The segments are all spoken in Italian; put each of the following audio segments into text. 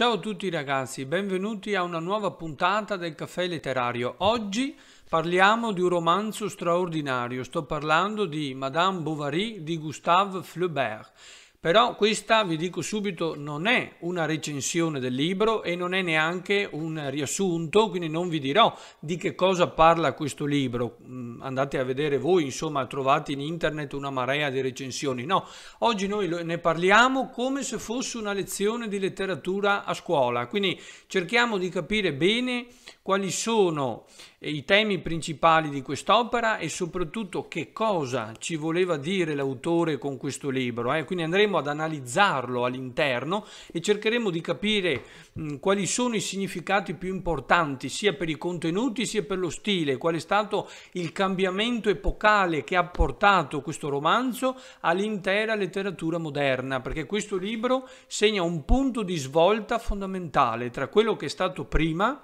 Ciao a tutti ragazzi, benvenuti a una nuova puntata del Caffè Letterario. Oggi parliamo di un romanzo straordinario, sto parlando di Madame Bovary di Gustave Flaubert. Però questa, vi dico subito, non è una recensione del libro e non è neanche un riassunto, quindi non vi dirò di che cosa parla questo libro. Mm, andate a vedere voi, insomma, trovate in internet una marea di recensioni. No, oggi noi ne parliamo come se fosse una lezione di letteratura a scuola, quindi cerchiamo di capire bene quali sono i temi principali di quest'opera e soprattutto che cosa ci voleva dire l'autore con questo libro. Eh? Quindi andremo ad analizzarlo all'interno e cercheremo di capire mh, quali sono i significati più importanti sia per i contenuti sia per lo stile, qual è stato il cambiamento epocale che ha portato questo romanzo all'intera letteratura moderna, perché questo libro segna un punto di svolta fondamentale tra quello che è stato prima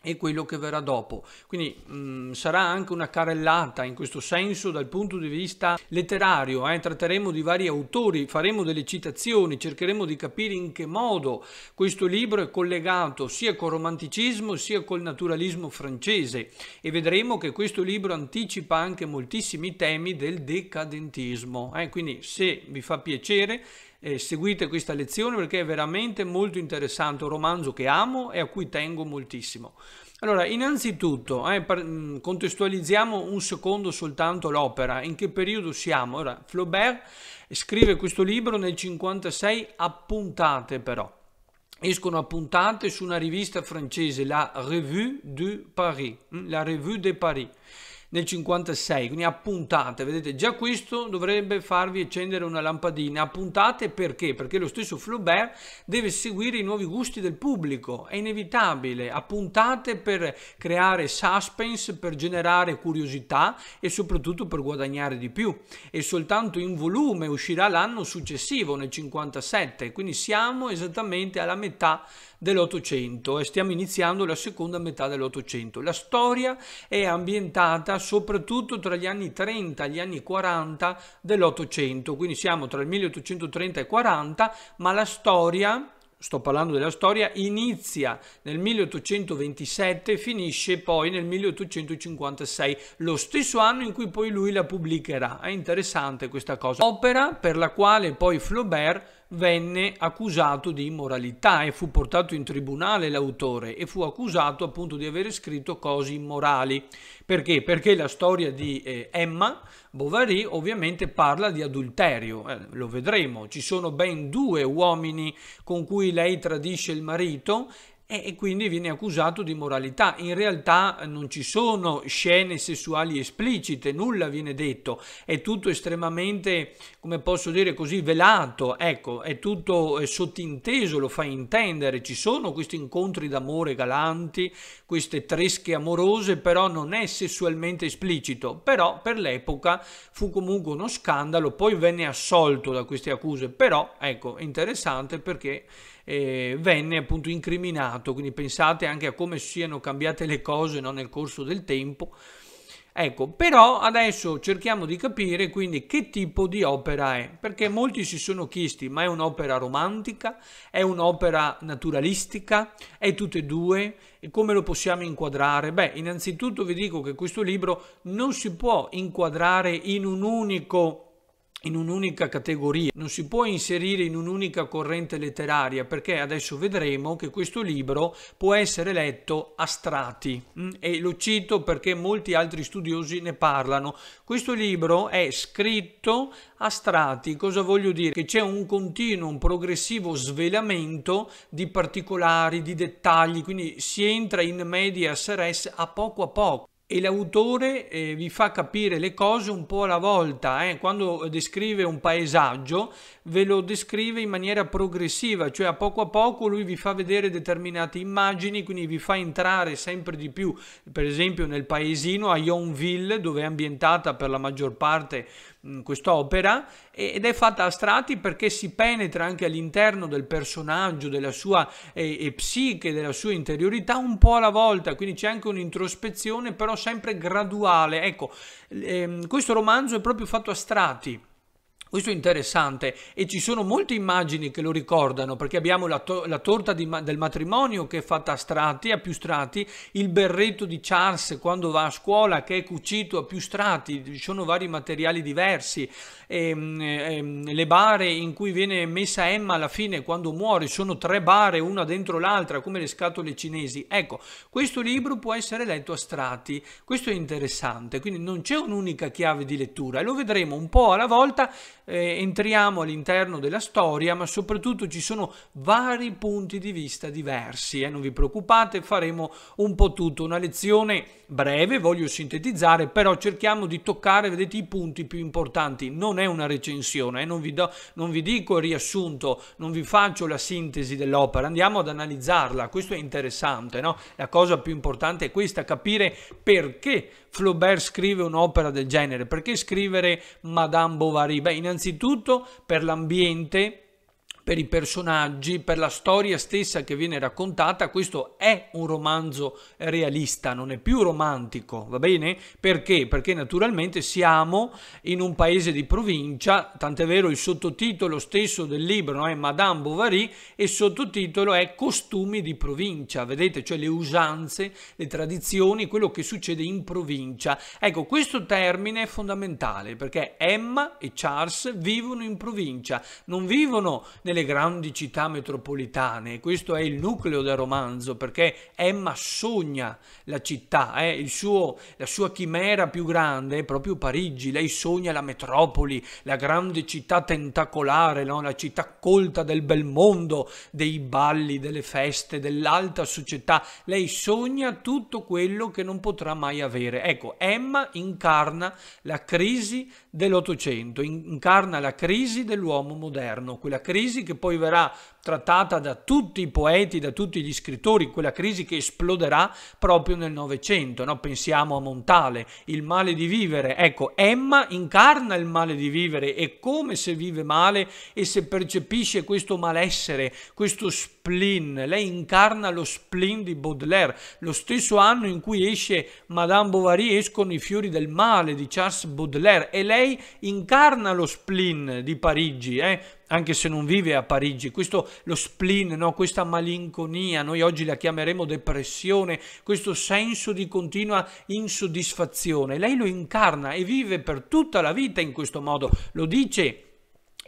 e quello che verrà dopo. Quindi mh, mm, sarà anche una carellata in questo senso dal punto di vista letterario, eh? tratteremo di vari autori, faremo delle citazioni, cercheremo di capire in che modo questo libro è collegato sia col romanticismo sia col naturalismo francese e vedremo che questo libro anticipa anche moltissimi temi del decadentismo. Eh? Quindi se vi fa piacere eh, seguite questa lezione perché è veramente molto interessante, un romanzo che amo e a cui tengo moltissimo. Allora, innanzitutto eh, mm, contestualizziamo un secondo soltanto l'opera, in che periodo siamo? Ora, Flaubert scrive questo libro nel 1956 a puntate però, escono a puntate su una rivista francese, la Revue de Paris, mm, la Revue de Paris nel 56, quindi a puntate, vedete già questo dovrebbe farvi accendere una lampadina, a puntate perché? Perché lo stesso Flaubert deve seguire i nuovi gusti del pubblico, è inevitabile, a puntate per creare suspense, per generare curiosità e soprattutto per guadagnare di più e soltanto in volume uscirà l'anno successivo nel 57, quindi siamo esattamente alla metà dell'Ottocento e stiamo iniziando la seconda metà dell'Ottocento. La storia è ambientata soprattutto tra gli anni 30 e gli anni 40 dell'Ottocento, quindi siamo tra il 1830 e 40, ma la storia sto parlando della storia, inizia nel 1827 e finisce poi nel 1856, lo stesso anno in cui poi lui la pubblicherà. È interessante questa cosa. Opera per la quale poi Flaubert venne accusato di immoralità e fu portato in tribunale l'autore e fu accusato appunto di aver scritto cose immorali. Perché? Perché la storia di eh, Emma Bovary ovviamente parla di adulterio, eh, lo vedremo, ci sono ben due uomini con cui lei tradisce il marito e quindi viene accusato di moralità. In realtà eh, non ci sono scene sessuali esplicite, nulla viene detto, è tutto estremamente, come posso dire così, velato, ecco, è tutto eh, sottinteso, lo fa intendere, ci sono questi incontri d'amore galanti, queste tresche amorose, però non è sessualmente esplicito, però per l'epoca fu comunque uno scandalo, poi venne assolto da queste accuse, però ecco, interessante perché eh, venne appunto incriminato, quindi pensate anche a come siano cambiate le cose no, nel corso del tempo. Ecco, però adesso cerchiamo di capire quindi che tipo di opera è, perché molti si sono chiesti, ma è un'opera romantica, è un'opera naturalistica, è tutte e due, e come lo possiamo inquadrare? Beh, innanzitutto vi dico che questo libro non si può inquadrare in un unico in un'unica categoria, non si può inserire in un'unica corrente letteraria perché adesso vedremo che questo libro può essere letto a strati mm? e lo cito perché molti altri studiosi ne parlano. Questo libro è scritto a strati, cosa voglio dire? Che c'è un continuo, un progressivo svelamento di particolari, di dettagli, quindi si entra in medias res a poco a poco e l'autore eh, vi fa capire le cose un po' alla volta, eh? quando descrive un paesaggio ve lo descrive in maniera progressiva, cioè a poco a poco lui vi fa vedere determinate immagini, quindi vi fa entrare sempre di più, per esempio nel paesino a Yonville dove è ambientata per la maggior parte Mm, quest'opera ed è fatta a strati perché si penetra anche all'interno del personaggio, della sua eh, psiche, della sua interiorità un po' alla volta, quindi c'è anche un'introspezione però sempre graduale. Ecco, ehm, questo romanzo è proprio fatto a strati questo è interessante e ci sono molte immagini che lo ricordano perché abbiamo la, to la torta ma del matrimonio che è fatta a strati, a più strati, il berretto di Charles quando va a scuola che è cucito a più strati, ci sono vari materiali diversi, e, ehm, e, ehm, le bare in cui viene messa Emma alla fine quando muore sono tre bare una dentro l'altra come le scatole cinesi. Ecco, questo libro può essere letto a strati, questo è interessante, quindi non c'è un'unica chiave di lettura e lo vedremo un po' alla volta eh, entriamo all'interno della storia, ma soprattutto ci sono vari punti di vista diversi. Eh? Non vi preoccupate, faremo un po' tutto. Una lezione breve, voglio sintetizzare, però cerchiamo di toccare, vedete, i punti più importanti. Non è una recensione, eh? non, vi do, non vi dico il riassunto, non vi faccio la sintesi dell'opera, andiamo ad analizzarla. Questo è interessante, no? La cosa più importante è questa, capire perché Flaubert scrive un'opera del genere? Perché scrivere Madame Bovary? Beh, innanzitutto per l'ambiente per i personaggi, per la storia stessa che viene raccontata, questo è un romanzo realista, non è più romantico, va bene? Perché? Perché naturalmente siamo in un paese di provincia, tant'è vero il sottotitolo stesso del libro è Madame Bovary e il sottotitolo è Costumi di provincia, vedete? Cioè le usanze, le tradizioni, quello che succede in provincia. Ecco, questo termine è fondamentale perché Emma e Charles vivono in provincia, non vivono nelle le grandi città metropolitane. Questo è il nucleo del romanzo perché Emma sogna la città, eh? suo, la sua chimera più grande è proprio Parigi, lei sogna la metropoli, la grande città tentacolare, no? la città colta del bel mondo, dei balli, delle feste, dell'alta società, lei sogna tutto quello che non potrà mai avere. Ecco, Emma incarna la crisi dell'Ottocento, incarna la crisi dell'uomo moderno, quella crisi che poi verrà trattata da tutti i poeti, da tutti gli scrittori, quella crisi che esploderà proprio nel Novecento. No? Pensiamo a Montale, il male di vivere. Ecco, Emma incarna il male di vivere e come se vive male e se percepisce questo malessere, questo spleen. Lei incarna lo spleen di Baudelaire, lo stesso anno in cui esce Madame Bovary, escono i fiori del male di Charles Baudelaire e lei incarna lo spleen di Parigi. Eh? anche se non vive a Parigi, questo lo spleen, no? questa malinconia, noi oggi la chiameremo depressione, questo senso di continua insoddisfazione, lei lo incarna e vive per tutta la vita in questo modo, lo dice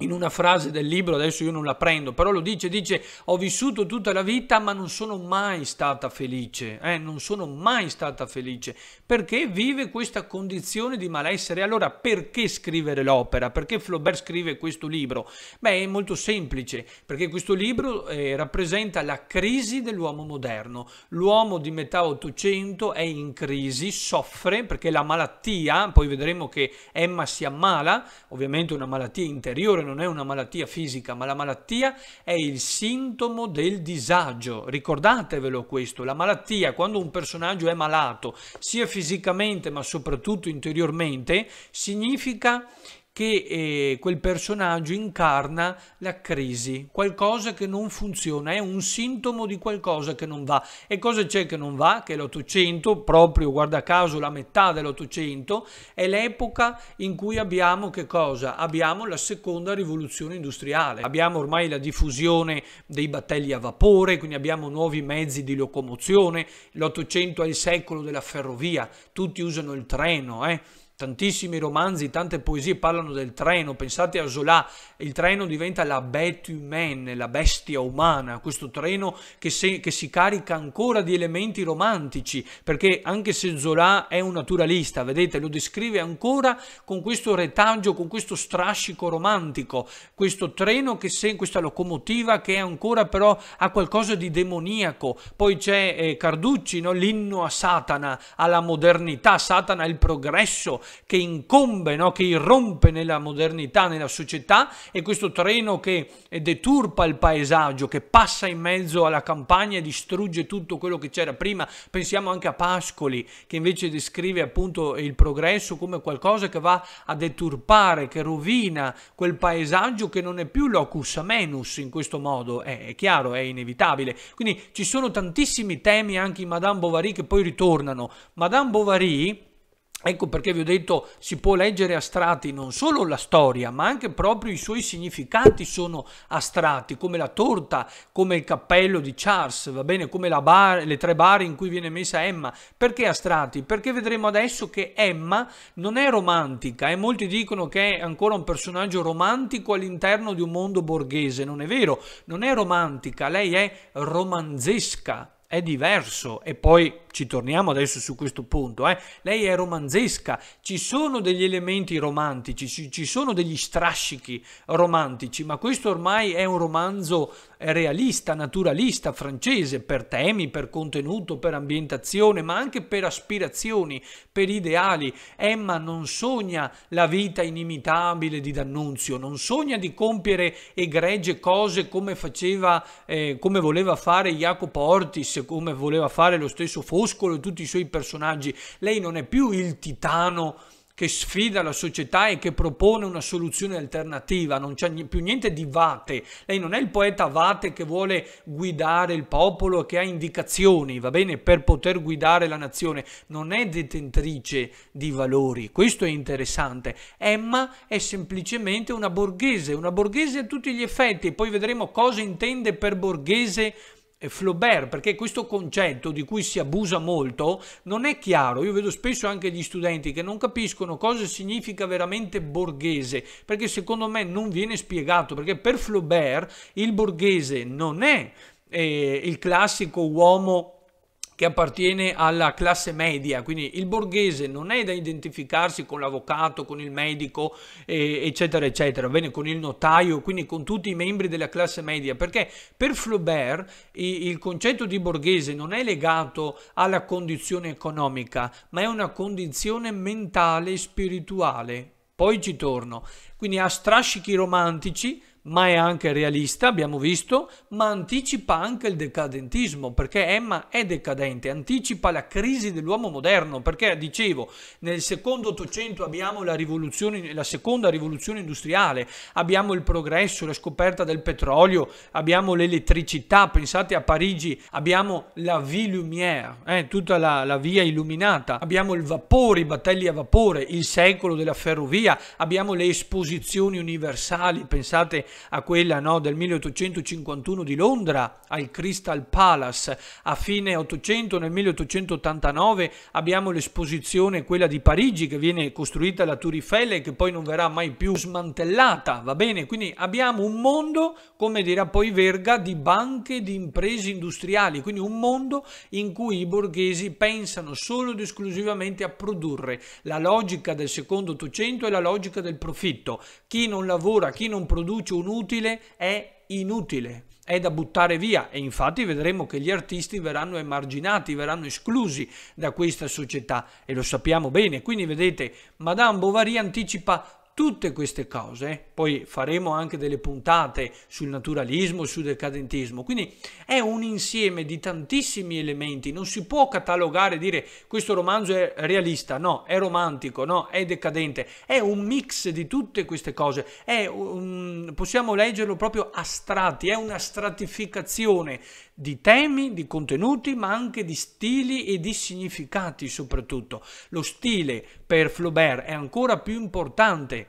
in una frase del libro, adesso io non la prendo, però lo dice, dice ho vissuto tutta la vita ma non sono mai stata felice, eh, non sono mai stata felice, perché vive questa condizione di malessere. Allora perché scrivere l'opera? Perché Flaubert scrive questo libro? Beh, è molto semplice, perché questo libro eh, rappresenta la crisi dell'uomo moderno. L'uomo di metà Ottocento è in crisi, soffre perché la malattia, poi vedremo che Emma si ammala, ovviamente una malattia interiore, non è una malattia fisica, ma la malattia è il sintomo del disagio. Ricordatevelo questo, la malattia quando un personaggio è malato, sia fisicamente ma soprattutto interiormente, significa che eh, quel personaggio incarna la crisi, qualcosa che non funziona, è un sintomo di qualcosa che non va. E cosa c'è che non va? Che l'Ottocento, proprio guarda caso la metà dell'Ottocento, è l'epoca in cui abbiamo che cosa? Abbiamo la seconda rivoluzione industriale, abbiamo ormai la diffusione dei battelli a vapore, quindi abbiamo nuovi mezzi di locomozione, l'Ottocento è il secolo della ferrovia, tutti usano il treno, eh? Tantissimi romanzi, tante poesie parlano del treno, pensate a Zola, il treno diventa la bête la bestia umana, questo treno che, se, che, si carica ancora di elementi romantici, perché anche se Zola è un naturalista, vedete, lo descrive ancora con questo retaggio, con questo strascico romantico, questo treno che segue questa locomotiva che ancora però ha qualcosa di demoniaco. Poi c'è eh, Carducci, no? l'inno a Satana, alla modernità, Satana è il progresso, che incombe, no? che irrompe nella modernità, nella società e questo treno che eh, deturpa il paesaggio, che passa in mezzo alla campagna e distrugge tutto quello che c'era prima. Pensiamo anche a Pascoli che invece descrive appunto il progresso come qualcosa che va a deturpare, che rovina quel paesaggio che non è più locus amenus in questo modo, è, eh, è chiaro, è inevitabile. Quindi ci sono tantissimi temi anche in Madame Bovary che poi ritornano. Madame Bovary Ecco perché vi ho detto si può leggere astrati non solo la storia, ma anche proprio i suoi significati sono astrati, come la torta, come il cappello di Charles, va bene, come bar, le tre bar in cui viene messa Emma. Perché astrati? Perché vedremo adesso che Emma non è romantica e eh? molti dicono che è ancora un personaggio romantico all'interno di un mondo borghese. Non è vero, non è romantica, lei è romanzesca, è diverso e poi ci torniamo adesso su questo punto, eh, lei è romanzesca, ci sono degli elementi romantici, ci, ci sono degli strascichi romantici, ma questo ormai è un romanzo eh, realista, naturalista, francese, per temi, per contenuto, per ambientazione, ma anche per aspirazioni, per ideali. Emma non sogna la vita inimitabile di D'Annunzio, non sogna di compiere egregie cose come faceva, eh, come voleva fare Jacopo Ortis, come voleva fare lo stesso Fondo, Crepuscolo e tutti i suoi personaggi. Lei non è più il titano che sfida la società e che propone una soluzione alternativa, non c'è più niente di vate. Lei non è il poeta vate che vuole guidare il popolo, che ha indicazioni, va bene, per poter guidare la nazione, non è detentrice di valori. Questo è interessante. Emma è semplicemente una borghese, una borghese a tutti gli effetti e poi vedremo cosa intende per borghese Flaubert, perché questo concetto di cui si abusa molto non è chiaro. Io vedo spesso anche gli studenti che non capiscono cosa significa veramente borghese, perché secondo me non viene spiegato, perché per Flaubert il borghese non è eh, il classico uomo che appartiene alla classe media, quindi il borghese non è da identificarsi con l'avvocato, con il medico, eh, eccetera, eccetera, bene, con il notaio, quindi con tutti i membri della classe media, perché per Flaubert il concetto di borghese non è legato alla condizione economica, ma è una condizione mentale e spirituale. Poi ci torno. Quindi a strascichi romantici ma è anche realista, abbiamo visto, ma anticipa anche il decadentismo, perché Emma è decadente, anticipa la crisi dell'uomo moderno, perché dicevo, nel secondo Ottocento abbiamo la, la seconda rivoluzione industriale, abbiamo il progresso, la scoperta del petrolio, abbiamo l'elettricità, pensate a Parigi, abbiamo la Vie Lumière, eh, tutta la, la via illuminata, abbiamo il vapore, i battelli a vapore, il secolo della ferrovia, abbiamo le esposizioni universali, pensate a quella no, del 1851 di Londra, al Crystal Palace. A fine 800, nel 1889, abbiamo l'esposizione, quella di Parigi, che viene costruita la Tour Eiffel e che poi non verrà mai più smantellata, va bene? Quindi abbiamo un mondo, come dirà poi Verga, di banche, di imprese industriali, quindi un mondo in cui i borghesi pensano solo ed esclusivamente a produrre. La logica del secondo 800 è la logica del profitto. Chi non lavora, chi non produce un utile è inutile, è da buttare via e infatti vedremo che gli artisti verranno emarginati, verranno esclusi da questa società e lo sappiamo bene. Quindi vedete, Madame Bovary anticipa Tutte queste cose, poi faremo anche delle puntate sul naturalismo, sul decadentismo, quindi è un insieme di tantissimi elementi, non si può catalogare e dire questo romanzo è realista, no, è romantico, no, è decadente, è un mix di tutte queste cose, un, possiamo leggerlo proprio a strati, è una stratificazione di temi, di contenuti, ma anche di stili e di significati soprattutto. Lo stile per Flaubert è ancora più importante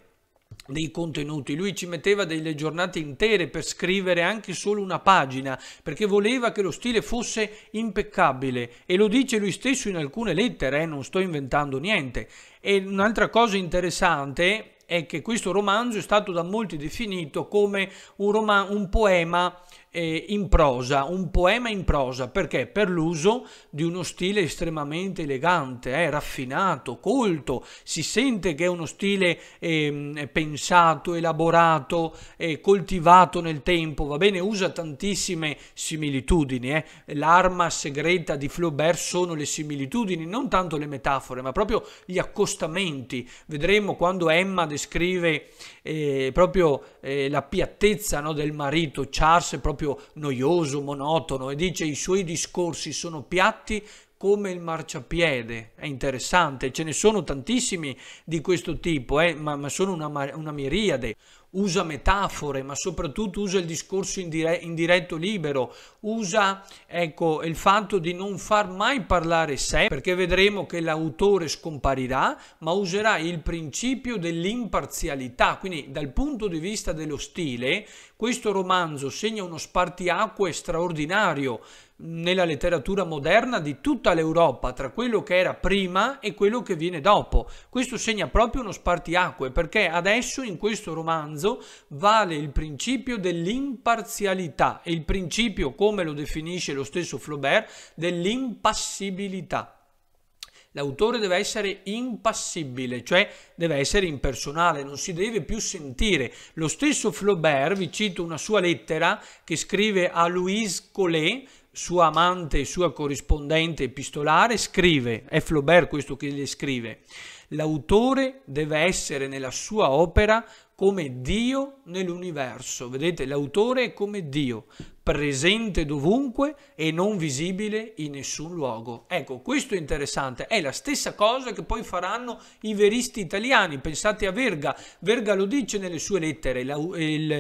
dei contenuti, lui ci metteva delle giornate intere per scrivere anche solo una pagina perché voleva che lo stile fosse impeccabile e lo dice lui stesso in alcune lettere, eh? non sto inventando niente. E un'altra cosa interessante è che questo romanzo è stato da molti definito come un, rom- un poema eh, in prosa, un poema in prosa, perché per l'uso di uno stile estremamente elegante, eh, raffinato, colto, si sente che è uno stile eh, pensato, elaborato, coltivato nel tempo, va bene, usa tantissime similitudini, eh. l'arma segreta di Flaubert sono le similitudini, non tanto le metafore, ma proprio gli accostamenti. Vedremo quando Emma descrive eh, proprio eh, la piattezza no, del marito, Charles proprio proprio noioso, monotono e dice i suoi discorsi sono piatti come il marciapiede, è interessante, ce ne sono tantissimi di questo tipo, eh, ma, ma, sono una, una, miriade. Usa metafore, ma soprattutto usa il discorso in, dire, diretto libero, usa ecco, il fatto di non far mai parlare sé, perché vedremo che l'autore scomparirà, ma userà il principio dell'imparzialità. Quindi dal punto di vista dello stile, questo romanzo segna uno spartiacque straordinario nella letteratura moderna di tutta l'Europa tra quello che era prima e quello che viene dopo. Questo segna proprio uno spartiacque perché adesso in questo romanzo vale il principio dell'imparzialità e il principio, come lo definisce lo stesso Flaubert, dell'impassibilità. L'autore deve essere impassibile, cioè deve essere impersonale, non si deve più sentire. Lo stesso Flaubert, vi cito una sua lettera che scrive a Louise Collet, sua amante, sua corrispondente epistolare, scrive, è Flaubert questo che le scrive, l'autore deve essere nella sua opera come Dio nell'universo. Vedete, l'autore è come Dio, presente dovunque e non visibile in nessun luogo. Ecco, questo è interessante, è la stessa cosa che poi faranno i veristi italiani, pensate a Verga, Verga lo dice nelle sue lettere, la, il,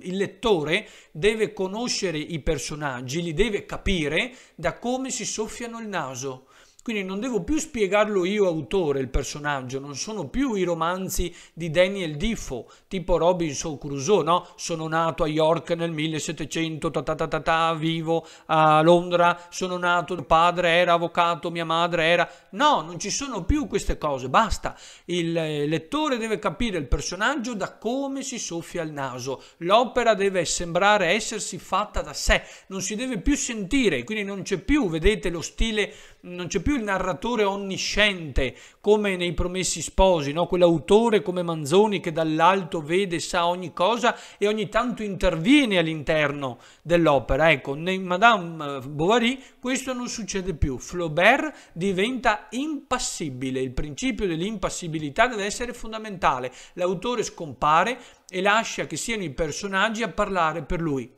il lettore deve conoscere i personaggi, li deve capire da come si soffiano il naso quindi non devo più spiegarlo io autore, il personaggio, non sono più i romanzi di Daniel Defoe, tipo Robinson Crusoe, no? Sono nato a York nel 1700, ta ta ta ta, vivo a Londra, sono nato, mio padre era avvocato, mia madre era... No, non ci sono più queste cose, basta. Il eh, lettore deve capire il personaggio da come si soffia il naso. L'opera deve sembrare essersi fatta da sé, non si deve più sentire, quindi non c'è più, vedete, lo stile non c'è più il narratore onnisciente come nei Promessi Sposi, no? quell'autore come Manzoni che dall'alto vede, e sa ogni cosa e ogni tanto interviene all'interno dell'opera. Ecco, in Madame eh, Bovary questo non succede più. Flaubert diventa impassibile, il principio dell'impassibilità deve essere fondamentale. L'autore scompare e lascia che siano i personaggi a parlare per lui.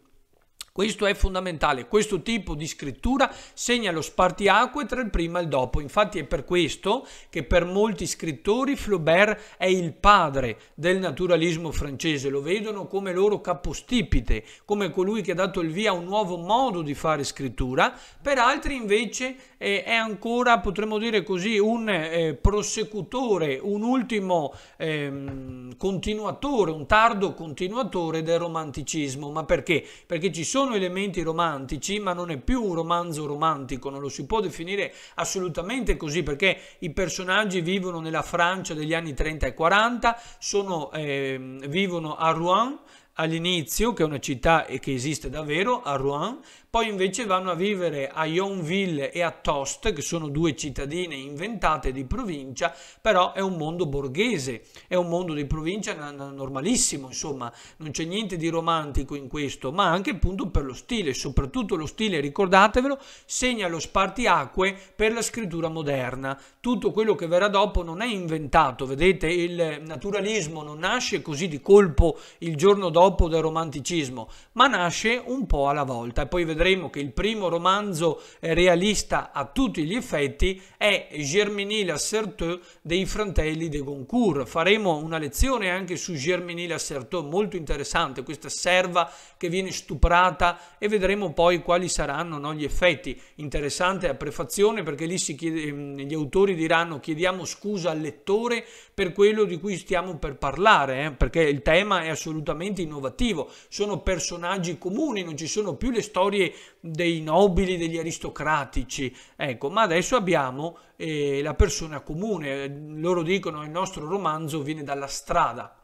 Questo è fondamentale, questo tipo di scrittura segna lo spartiacque tra il prima e il dopo, infatti è per questo che per molti scrittori Flaubert è il padre del naturalismo francese, lo vedono come loro capostipite, come colui che ha dato il via a un nuovo modo di fare scrittura, per altri invece eh, è ancora, potremmo dire così, un eh, prosecutore, un ultimo ehm, continuatore, un tardo continuatore del romanticismo, ma perché? Perché ci sono sono elementi romantici, ma non è più un romanzo romantico, non lo si può definire assolutamente così perché i personaggi vivono nella Francia degli anni 30 e 40, sono, eh, vivono a Rouen all'inizio, che è una città eh, che esiste davvero, a Rouen, poi invece vanno a vivere a Yonville e a Tost, che sono due cittadine inventate di provincia, però è un mondo borghese, è un mondo di provincia normalissimo, insomma, non c'è niente di romantico in questo, ma anche appunto per lo stile, soprattutto lo stile, ricordatevelo, segna lo spartiacque per la scrittura moderna. Tutto quello che verrà dopo non è inventato, vedete, il naturalismo non nasce così di colpo il giorno dopo del romanticismo, ma nasce un po' alla volta e poi vedete vedremo che il primo romanzo eh, realista a tutti gli effetti è Germinie Lasserteux dei fratelli de Goncourt. Faremo una lezione anche su Germinie Lasserteux, molto interessante, questa serva che viene stuprata e vedremo poi quali saranno no, gli effetti. Interessante la prefazione perché lì chiede, ehm, gli autori diranno chiediamo scusa al lettore per quello di cui stiamo per parlare, eh, perché il tema è assolutamente innovativo, sono personaggi comuni, non ci sono più le storie quelli dei nobili, degli aristocratici, ecco, ma adesso abbiamo eh, la persona comune, loro dicono il nostro romanzo viene dalla strada.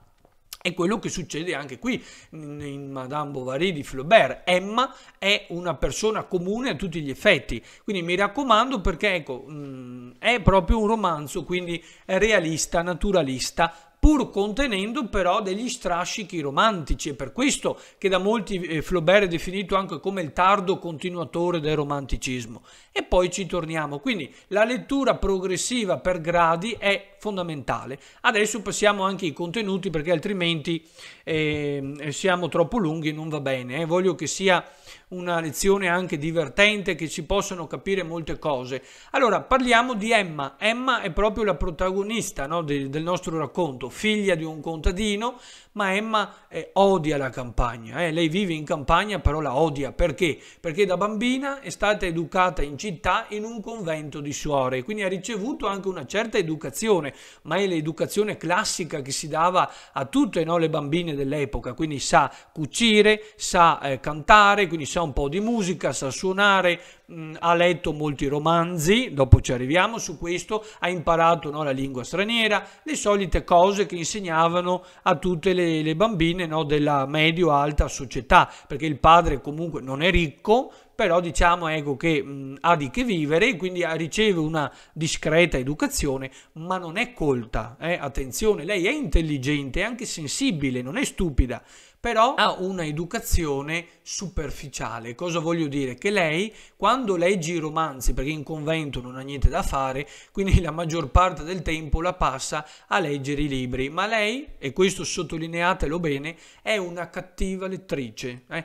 È quello che succede anche qui in Madame Bovary di Flaubert. Emma è una persona comune a tutti gli effetti. Quindi mi raccomando perché ecco, mm, è proprio un romanzo, quindi realista, naturalista, pur contenendo però degli strascichi romantici. È per questo che da molti eh, Flaubert è definito anche come il tardo continuatore del romanticismo. E poi ci torniamo. Quindi la lettura progressiva per gradi è fondamentale. Adesso passiamo anche ai contenuti perché altrimenti eh, siamo troppo lunghi e non va bene. Eh. Voglio che sia una lezione anche divertente che ci possono capire molte cose. Allora parliamo di Emma. Emma è proprio la protagonista no, del, del nostro racconto, figlia di un contadino, ma Emma eh, odia la campagna. Eh. Lei vive in campagna, però la odia. Perché? Perché da bambina è stata educata in città in un convento di suore, quindi ha ricevuto anche una certa educazione, ma è l'educazione classica che si dava a tutte no, le bambine dell'epoca, quindi sa cucire, sa eh, cantare, quindi sa sa un po' di musica, sa suonare, mh, mm, ha letto molti romanzi, dopo ci arriviamo su questo, ha imparato no, la lingua straniera, le solite cose che insegnavano a tutte le, le bambine no, della medio-alta società, perché il padre comunque non è ricco, però diciamo ecco, che mh, mm, ha di che vivere e quindi riceve una discreta educazione, ma non è colta, eh? attenzione, lei è intelligente, è anche sensibile, non è stupida, però ah. ha una educazione superficiale. Cosa voglio dire? Che lei, quando legge i romanzi, perché in convento non ha niente da fare, quindi la maggior parte del tempo la passa a leggere i libri, ma lei, e questo sottolineatelo bene, è una cattiva lettrice. Eh?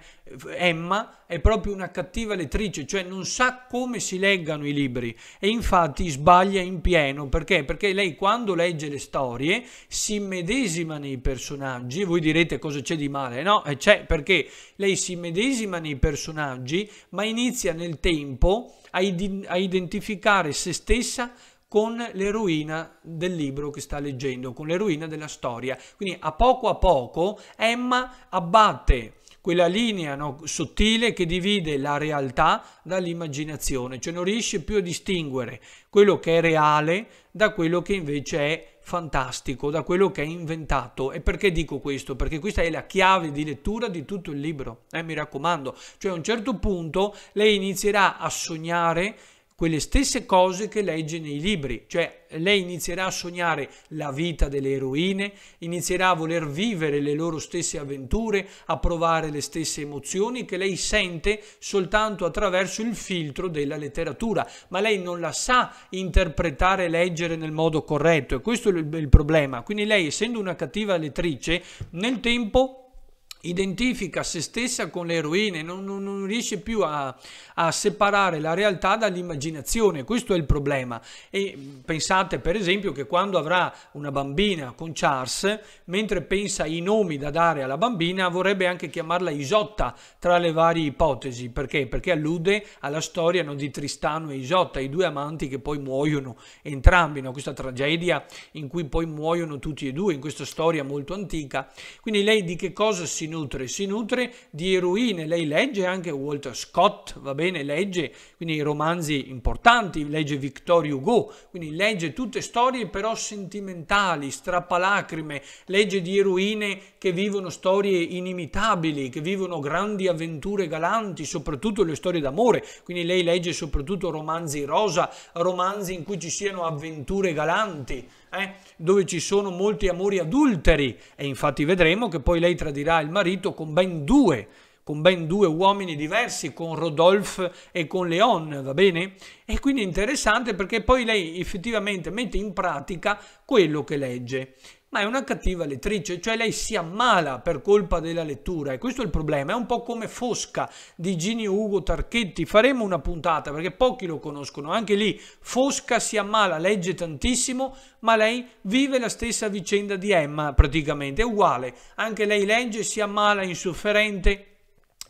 Emma è proprio una cattiva lettrice, cioè non sa come si leggano i libri e infatti sbaglia in pieno. Perché? Perché lei quando legge le storie si medesima nei personaggi e voi direte cosa c'è di male fare, no? E eh, cioè, perché lei si medesima nei personaggi, ma inizia nel tempo a, id a identificare se stessa con l'eroina del libro che sta leggendo, con l'eroina della storia. Quindi a poco a poco Emma abbatte quella linea no, sottile che divide la realtà dall'immaginazione, cioè non riesce più a distinguere quello che è reale da quello che invece è fantastico da quello che ha inventato. E perché dico questo? Perché questa è la chiave di lettura di tutto il libro, eh, mi raccomando. Cioè a un certo punto lei inizierà a sognare quelle stesse cose che legge nei libri, cioè lei inizierà a sognare la vita delle eroine, inizierà a voler vivere le loro stesse avventure, a provare le stesse emozioni che lei sente soltanto attraverso il filtro della letteratura, ma lei non la sa interpretare e leggere nel modo corretto e questo è il problema. Quindi lei, essendo una cattiva lettrice, nel tempo identifica se stessa con le eroine, non, non, non riesce più a, a, separare la realtà dall'immaginazione, questo è il problema. E pensate per esempio che quando avrà una bambina con Charles, mentre pensa ai nomi da dare alla bambina, vorrebbe anche chiamarla Isotta tra le varie ipotesi, perché? Perché allude alla storia no, di Tristano e Isotta, i due amanti che poi muoiono entrambi, no? questa tragedia in cui poi muoiono tutti e due, in questa storia molto antica. Quindi lei di che cosa si nutre, si nutre di eroine, lei legge anche Walter Scott, va bene, legge quindi romanzi importanti, legge Victor Hugo, quindi legge tutte storie però sentimentali, strappalacrime, legge di eroine che vivono storie inimitabili, che vivono grandi avventure galanti, soprattutto le storie d'amore, quindi lei legge soprattutto romanzi rosa, romanzi in cui ci siano avventure galanti eh? dove ci sono molti amori adulteri e infatti vedremo che poi lei tradirà il marito con ben due con ben due uomini diversi, con Rodolphe e con Leon, va bene? E quindi interessante perché poi lei effettivamente mette in pratica quello che legge ma è una cattiva lettrice, cioè lei si ammala per colpa della lettura e questo è il problema, è un po' come Fosca di Gini Ugo Tarchetti, faremo una puntata perché pochi lo conoscono, anche lì Fosca si ammala, legge tantissimo, ma lei vive la stessa vicenda di Emma praticamente, è uguale, anche lei legge, si ammala, insofferente,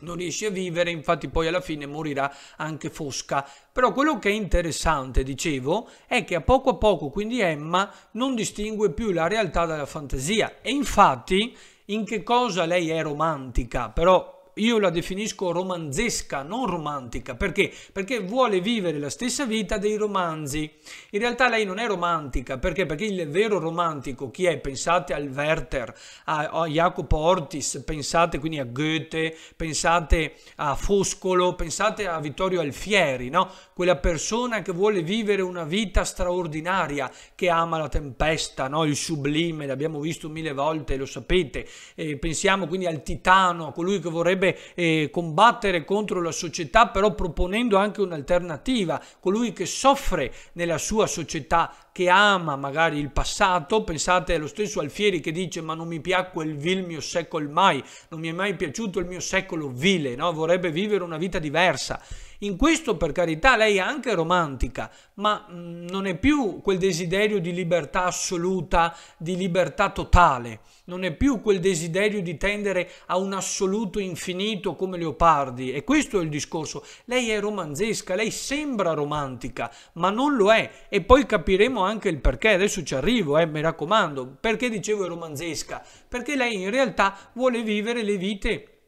non riesce a vivere, infatti poi alla fine morirà anche Fosca. Però quello che è interessante, dicevo, è che a poco a poco quindi Emma non distingue più la realtà dalla fantasia e infatti in che cosa lei è romantica, però io la definisco romanzesca, non romantica, perché? Perché vuole vivere la stessa vita dei romanzi. In realtà lei non è romantica, perché? Perché il vero romantico chi è? Pensate al Werther, a, a Jacopo Ortis, pensate quindi a Goethe, pensate a Foscolo, pensate a Vittorio Alfieri, no? Quella persona che vuole vivere una vita straordinaria, che ama la tempesta, no? Il sublime, l'abbiamo visto mille volte, lo sapete. E pensiamo quindi al Titano, a colui che vorrebbe eh, combattere contro la società, però proponendo anche un'alternativa. Colui che soffre nella sua società, che ama magari il passato, pensate allo stesso Alfieri che dice ma non mi piacque il vil mio secolo mai, non mi è mai piaciuto il mio secolo vile, no? vorrebbe vivere una vita diversa. In questo, per carità, lei è anche romantica, ma mm, non è più quel desiderio di libertà assoluta, di libertà totale, non è più quel desiderio di tendere a un assoluto infinito come Leopardi. E questo è il discorso. Lei è romanzesca, lei sembra romantica, ma non lo è. E poi capiremo anche il perché. Adesso ci arrivo, eh, mi raccomando. Perché dicevo è romanzesca? Perché lei in realtà vuole vivere le vite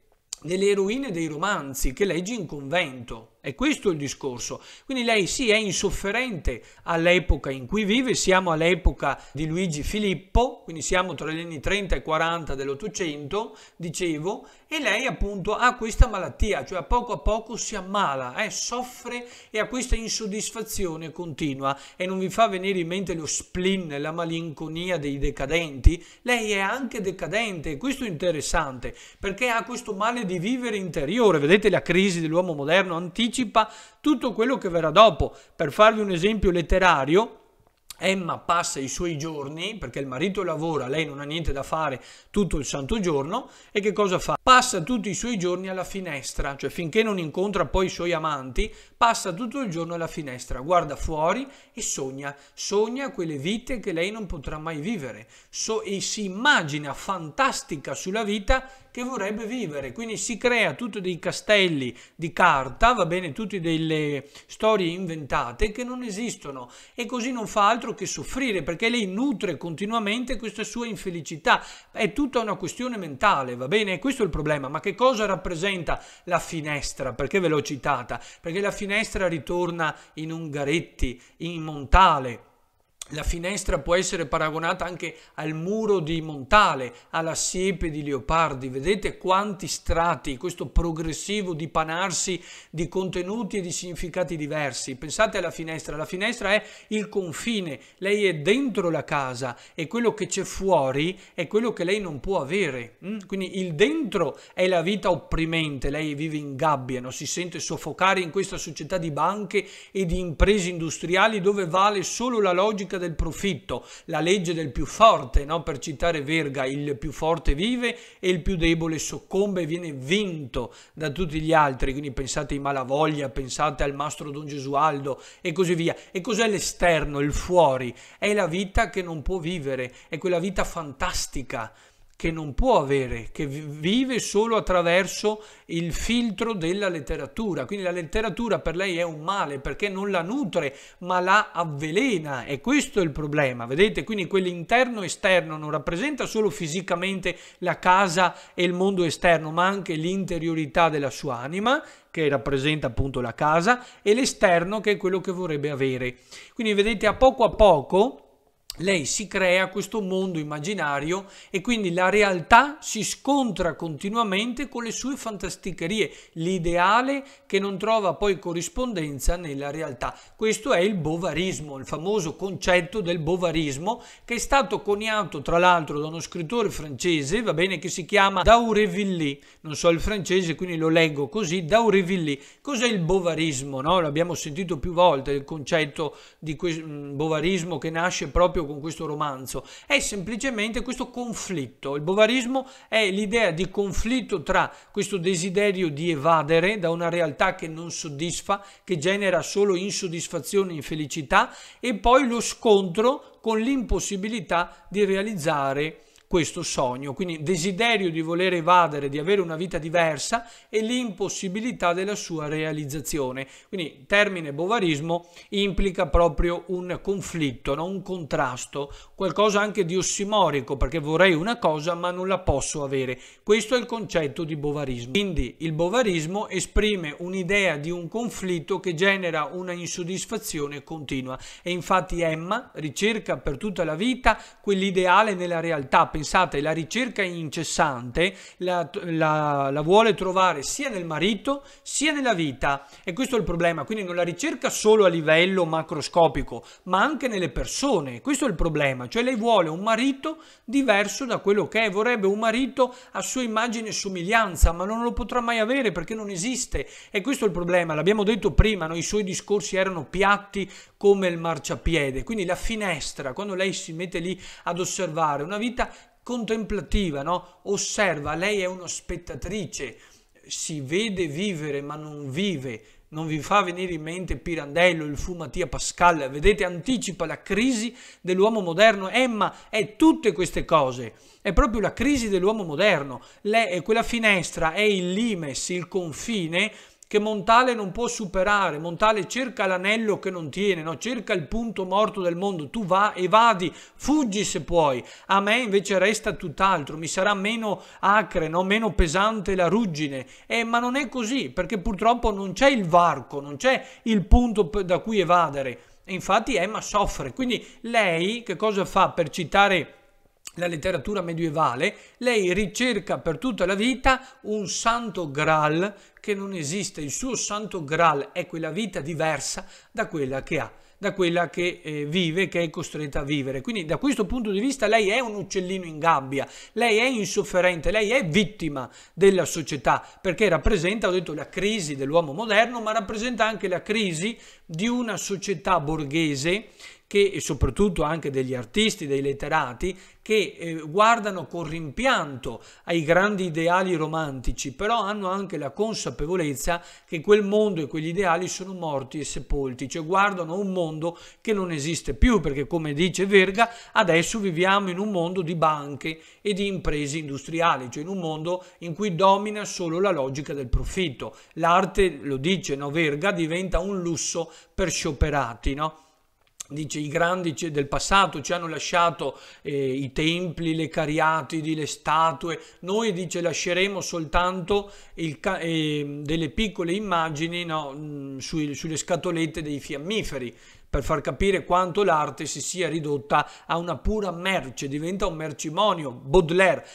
delle eroine dei romanzi che leggi in convento. È questo il discorso. Quindi lei sì è insofferente all'epoca in cui vive, siamo all'epoca di Luigi Filippo, quindi siamo tra gli anni 30 e 40 dell'Ottocento, dicevo, e lei appunto ha questa malattia, cioè a poco a poco si ammala, eh, soffre e ha questa insoddisfazione continua e non vi fa venire in mente lo spleen, la malinconia dei decadenti? Lei è anche decadente e questo è interessante perché ha questo male di vivere interiore, vedete la crisi dell'uomo moderno anticipa tutto quello che verrà dopo. Per farvi un esempio letterario, Emma passa i suoi giorni perché il marito lavora, lei non ha niente da fare tutto il santo giorno e che cosa fa? Passa tutti i suoi giorni alla finestra, cioè finché non incontra poi i suoi amanti, passa tutto il giorno alla finestra, guarda fuori e sogna, sogna quelle vite che lei non potrà mai vivere so, e si immagina fantastica sulla vita che vorrebbe vivere. Quindi si crea tutti dei castelli di carta, va bene, tutte delle storie inventate che non esistono e così non fa altro che soffrire perché lei nutre continuamente questa sua infelicità. È tutta una questione mentale, va bene? questo è il problema. Ma che cosa rappresenta la finestra? Perché ve l'ho citata? Perché la finestra ritorna in Ungaretti, in Montale la finestra può essere paragonata anche al muro di Montale, alla siepe di Leopardi. Vedete quanti strati, questo progressivo dipanarsi di contenuti e di significati diversi. Pensate alla finestra, la finestra è il confine, lei è dentro la casa e quello che c'è fuori è quello che lei non può avere. Mm? Quindi il dentro è la vita opprimente, lei vive in gabbia, non si sente soffocare in questa società di banche e di imprese industriali dove vale solo la logica del profitto, la legge del più forte, no? per citare Verga, il più forte vive e il più debole soccombe e viene vinto da tutti gli altri, quindi pensate ai Malavoglia, pensate al mastro Don Gesualdo e così via. E cos'è l'esterno, il fuori? È la vita che non può vivere, è quella vita fantastica che non può avere, che vive solo attraverso il filtro della letteratura. Quindi la letteratura per lei è un male perché non la nutre, ma la avvelena e questo è il problema, vedete? Quindi quell'interno esterno non rappresenta solo fisicamente la casa e il mondo esterno, ma anche l'interiorità della sua anima che rappresenta appunto la casa e l'esterno che è quello che vorrebbe avere. Quindi vedete a poco a poco lei si crea questo mondo immaginario e quindi la realtà si scontra continuamente con le sue fantasticherie, l'ideale che non trova poi corrispondenza nella realtà. Questo è il bovarismo, il famoso concetto del bovarismo che è stato coniato tra l'altro da uno scrittore francese, va bene, che si chiama Daurevilly, non so il francese quindi lo leggo così, Daurevilly. Cos'è il bovarismo? No? L'abbiamo sentito più volte, il concetto di mm, bovarismo che nasce proprio io con questo romanzo, è semplicemente questo conflitto. Il bovarismo è l'idea di conflitto tra questo desiderio di evadere da una realtà che non soddisfa, che genera solo insoddisfazione e infelicità, e poi lo scontro con l'impossibilità di realizzare questo sogno, quindi desiderio di voler evadere, di avere una vita diversa e l'impossibilità della sua realizzazione. Quindi termine bovarismo implica proprio un conflitto, no? un contrasto, qualcosa anche di ossimorico, perché vorrei una cosa ma non la posso avere. Questo è il concetto di bovarismo. Quindi il bovarismo esprime un'idea di un conflitto che genera una insoddisfazione continua e infatti Emma ricerca per tutta la vita quell'ideale nella realtà, pensando pensate, la ricerca incessante la, la, la vuole trovare sia nel marito sia nella vita e questo è il problema, quindi non la ricerca solo a livello macroscopico, ma anche nelle persone, questo è il problema, cioè lei vuole un marito diverso da quello che è, vorrebbe un marito a sua immagine e somiglianza, ma non lo potrà mai avere perché non esiste e questo è il problema, l'abbiamo detto prima, no? i suoi discorsi erano piatti come il marciapiede, quindi la finestra, quando lei si mette lì ad osservare una vita contemplativa, no? osserva, lei è una spettatrice, si vede vivere ma non vive, non vi fa venire in mente Pirandello, il fu Mattia Pascal, vedete anticipa la crisi dell'uomo moderno, Emma è tutte queste cose, è proprio la crisi dell'uomo moderno, lei è quella finestra è il limes, il confine che Montale non può superare. Montale cerca l'anello che non tiene, no? cerca il punto morto del mondo. Tu va, evadi, fuggi se puoi. A me invece resta tutt'altro, mi sarà meno acre, no? meno pesante la ruggine. Eh, ma non è così, perché purtroppo non c'è il varco, non c'è il punto da cui evadere. E infatti Emma eh, soffre. Quindi lei che cosa fa per citare la letteratura medievale, lei ricerca per tutta la vita un santo graal che non esiste, il suo santo graal è quella vita diversa da quella che ha, da quella che eh, vive, che è costretta a vivere. Quindi da questo punto di vista lei è un uccellino in gabbia, lei è insofferente, lei è vittima della società perché rappresenta, ho detto, la crisi dell'uomo moderno, ma rappresenta anche la crisi di una società borghese che, e soprattutto anche degli artisti, dei letterati, che eh, guardano con rimpianto ai grandi ideali romantici, però hanno anche la consapevolezza che quel mondo e quegli ideali sono morti e sepolti, cioè guardano un mondo che non esiste più, perché come dice Verga, adesso viviamo in un mondo di banche e di imprese industriali, cioè in un mondo in cui domina solo la logica del profitto. L'arte, lo dice no, Verga, diventa un lusso per scioperati, no? Dice i grandi del passato ci hanno lasciato eh, i templi, le cariatidi, le statue, noi dice lasceremo soltanto il, eh, delle piccole immagini no, mm, su, sulle scatolette dei fiammiferi per far capire quanto l'arte si sia ridotta a una pura merce, diventa un mercimonio. Baudelaire,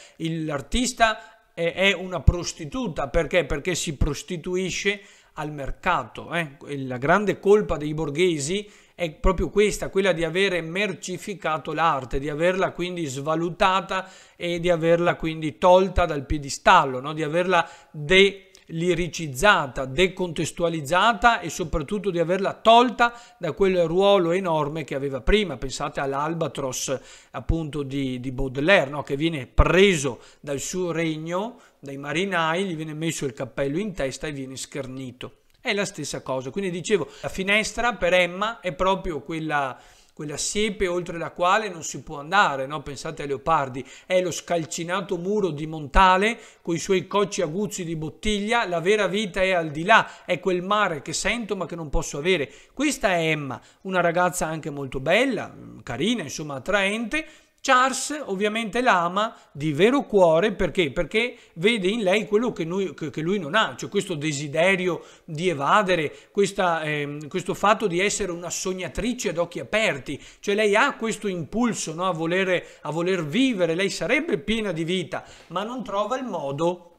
l'artista è, è una prostituta perché? Perché si prostituisce al mercato. Eh? La grande colpa dei borghesi è proprio questa, quella di avere mercificato l'arte, di averla quindi svalutata e di averla quindi tolta dal piedistallo, no? di averla de liricizzata, decontestualizzata e soprattutto di averla tolta da quel ruolo enorme che aveva prima. Pensate all'albatros appunto di, di Baudelaire, no? che viene preso dal suo regno, dai marinai, gli viene messo il cappello in testa e viene schernito è la stessa cosa. Quindi dicevo, la finestra per Emma è proprio quella quella siepe oltre la quale non si può andare, no? pensate a Leopardi, è lo scalcinato muro di Montale con i suoi cocci aguzzi di bottiglia, la vera vita è al di là, è quel mare che sento ma che non posso avere. Questa è Emma, una ragazza anche molto bella, mm, carina, insomma attraente, Charles ovviamente l'ama di vero cuore perché? perché vede in lei quello che, noi, che, lui non ha, cioè questo desiderio di evadere, questa, eh, questo fatto di essere una sognatrice ad occhi aperti, cioè lei ha questo impulso no, a, volere, a voler vivere, lei sarebbe piena di vita, ma non trova il modo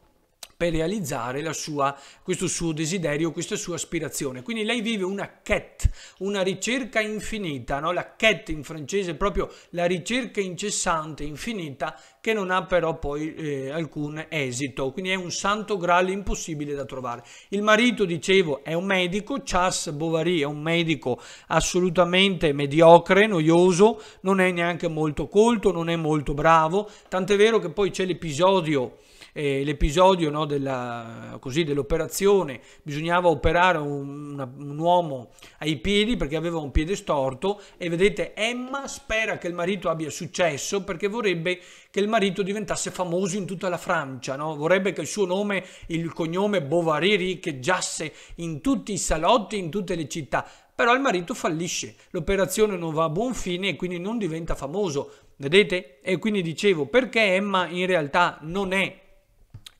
per realizzare sua, questo suo desiderio, questa sua aspirazione. Quindi lei vive una quête, una ricerca infinita, no? la quête in francese è proprio la ricerca incessante, infinita, che non ha però poi eh, alcun esito, quindi è un santo graal impossibile da trovare. Il marito, dicevo, è un medico, Charles Bovary è un medico assolutamente mediocre, noioso, non è neanche molto colto, non è molto bravo, tant'è vero che poi c'è l'episodio eh, l'episodio no, della, così, dell'operazione, bisognava operare un, un, uomo ai piedi perché aveva un piede storto e vedete Emma spera che il marito abbia successo perché vorrebbe che il marito diventasse famoso in tutta la Francia, no? vorrebbe che il suo nome, il cognome Bovary riccheggiasse in tutti i salotti, in tutte le città però il marito fallisce, l'operazione non va a buon fine e quindi non diventa famoso, vedete? E quindi dicevo, perché Emma in realtà non è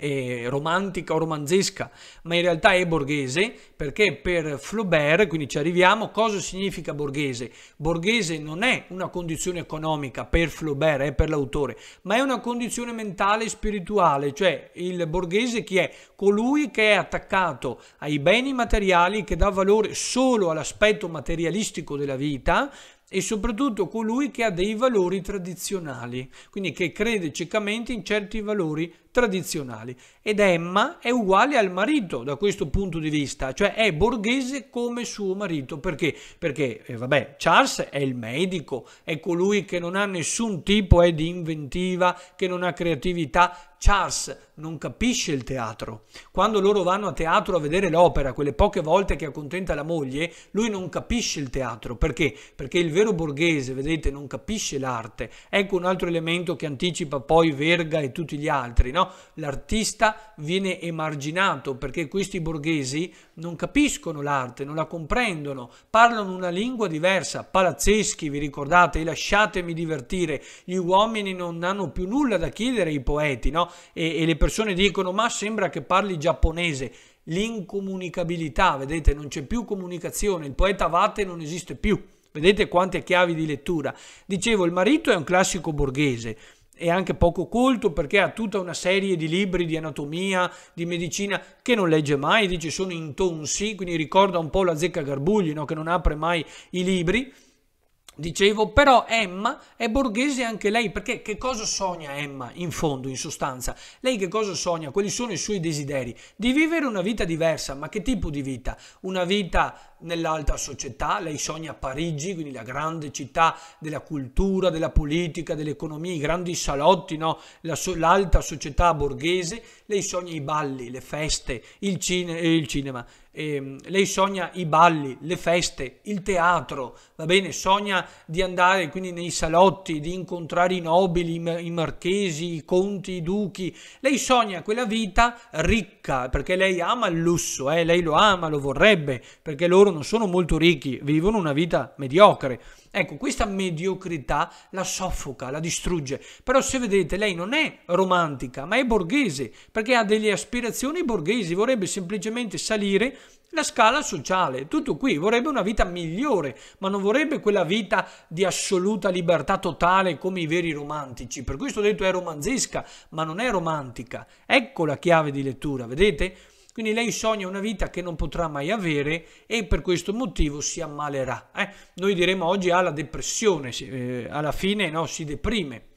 eh, romantica o romanzesca, ma in realtà è borghese, perché per Flaubert, quindi ci arriviamo, cosa significa borghese? Borghese non è una condizione economica per Flaubert, è per l'autore, ma è una condizione mentale e spirituale, cioè il borghese chi è? Colui che è attaccato ai beni materiali, che dà valore solo all'aspetto materialistico della vita, e soprattutto colui che ha dei valori tradizionali, quindi che crede ciecamente in certi valori tradizionali. Ed Emma è uguale al marito da questo punto di vista, cioè è borghese come suo marito. Perché? Perché, eh, vabbè, Charles è il medico, è colui che non ha nessun tipo eh, di inventiva, che non ha creatività. Charles non capisce il teatro. Quando loro vanno a teatro a vedere l'opera, quelle poche volte che accontenta la moglie, lui non capisce il teatro. Perché? Perché il vero borghese, vedete, non capisce l'arte. Ecco un altro elemento che anticipa poi Verga e tutti gli altri, no? no? l'artista viene emarginato perché questi borghesi non capiscono l'arte, non la comprendono, parlano una lingua diversa, palazzeschi, vi ricordate, lasciatemi divertire, gli uomini non hanno più nulla da chiedere ai poeti, no? e, e le persone dicono ma sembra che parli giapponese, l'incomunicabilità, vedete, non c'è più comunicazione, il poeta Vate non esiste più. Vedete quante chiavi di lettura. Dicevo, il marito è un classico borghese, è anche poco colto perché ha tutta una serie di libri di anatomia, di medicina che non legge mai, dice sono intonsi, quindi ricorda un po' la zecca Garbugli no? che non apre mai i libri Dicevo, però Emma è borghese anche lei, perché che cosa sogna Emma in fondo, in sostanza? Lei che cosa sogna? Quali sono i suoi desideri? Di vivere una vita diversa, ma che tipo di vita? Una vita nell'alta società, lei sogna Parigi, quindi la grande città della cultura, della politica, dell'economia, i grandi salotti, no? l'alta società borghese, lei sogna i balli, le feste, il, cine, eh, il cinema, ehm, lei sogna i balli, le feste, il teatro, va bene, sogna di andare quindi nei salotti, di incontrare i nobili, i marchesi, i conti, i duchi, lei sogna quella vita ricca perché lei ama il lusso, eh? lei lo ama, lo vorrebbe, perché loro non sono molto ricchi, vivono una vita mediocre. Ecco, questa mediocrità la soffoca, la distrugge. Però se vedete, lei non è romantica, ma è borghese, perché ha delle aspirazioni borghesi, vorrebbe semplicemente salire la scala sociale, tutto qui, vorrebbe una vita migliore, ma non vorrebbe quella vita di assoluta libertà totale come i veri romantici. Per questo ho detto è romanzesca, ma non è romantica. Ecco la chiave di lettura, vedete? Quindi lei sogna una vita che non potrà mai avere e per questo motivo si ammalerà. Eh? Noi diremo oggi ha la depressione, eh, alla fine no, si deprime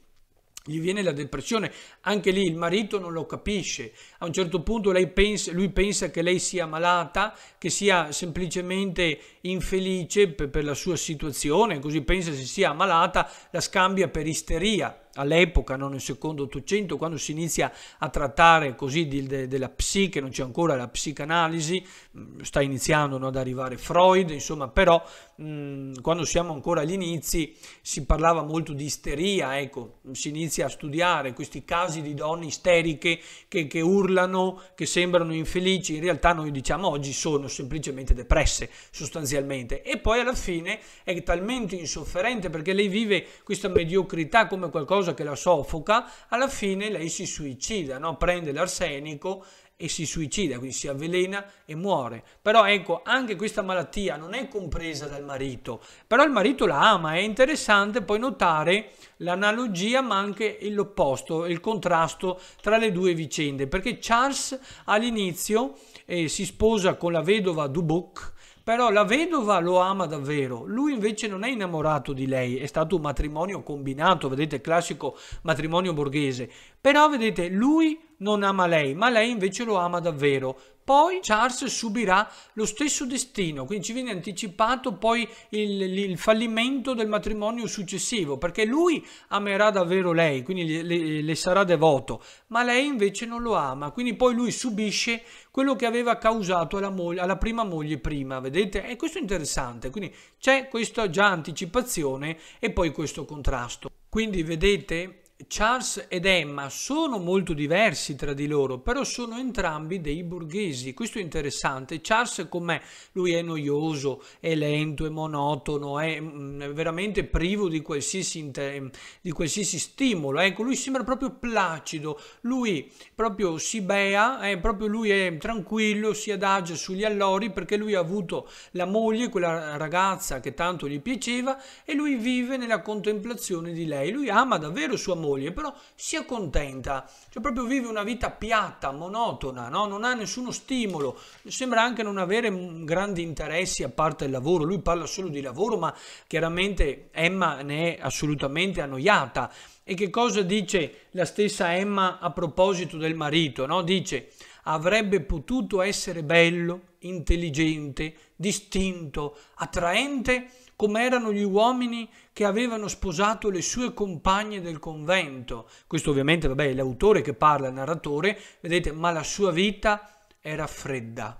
gli viene la depressione, anche lì il marito non lo capisce, a un certo punto pensa, lui pensa che lei sia malata, che sia semplicemente infelice per, per la sua situazione, così pensa se sia malata, la scambia per isteria, all'epoca, no? nel secondo ottocento, quando si inizia a trattare così di, de, della psiche, non c'è ancora la psicanalisi, mm, sta iniziando no, ad arrivare Freud, insomma, però mh, mm, quando siamo ancora agli inizi si parlava molto di isteria, ecco, si inizia a studiare questi casi di donne isteriche che, che urlano, che sembrano infelici, in realtà noi diciamo oggi sono semplicemente depresse sostanzialmente e poi alla fine è talmente insofferente perché lei vive questa mediocrità come qualcosa qualcosa che la soffoca, alla fine lei si suicida, no? prende l'arsenico e si suicida, quindi si avvelena e muore. Però ecco, anche questa malattia non è compresa dal marito, però il marito la ama, è interessante poi notare l'analogia ma anche l'opposto, il contrasto tra le due vicende, perché Charles all'inizio eh, si sposa con la vedova Dubuc, però la vedova lo ama davvero, lui invece non è innamorato di lei, è stato un matrimonio combinato, vedete, classico matrimonio borghese. Però vedete, lui non ama lei, ma lei invece lo ama davvero. Poi Charles subirà lo stesso destino, quindi ci viene anticipato poi il, il fallimento del matrimonio successivo, perché lui amerà davvero lei, quindi le, le sarà devoto, ma lei invece non lo ama, quindi poi lui subisce quello che aveva causato alla, moglie, alla prima moglie prima, vedete? E questo è interessante, quindi c'è questa già anticipazione e poi questo contrasto. Quindi vedete Charles ed Emma sono molto diversi tra di loro, però sono entrambi dei borghesi. Questo è interessante. Charles com'è? Lui è noioso, è lento, è monotono, è mh, mm, veramente privo di qualsiasi, inter... Mm, di qualsiasi, stimolo. Ecco, lui sembra proprio placido, lui proprio si bea, è eh, proprio lui è tranquillo, si adagia sugli allori perché lui ha avuto la moglie, quella ragazza che tanto gli piaceva e lui vive nella contemplazione di lei. Lui ama davvero sua moglie moglie, però sia contenta, cioè proprio vive una vita piatta, monotona, no? non ha nessuno stimolo, sembra anche non avere grandi interessi a parte il lavoro, lui parla solo di lavoro, ma chiaramente Emma ne è assolutamente annoiata. E che cosa dice la stessa Emma a proposito del marito? No? Dice, avrebbe potuto essere bello, intelligente, distinto, attraente, come erano gli uomini che avevano sposato le sue compagne del convento. Questo ovviamente, vabbè, è l'autore che parla, il narratore, vedete, ma la sua vita era fredda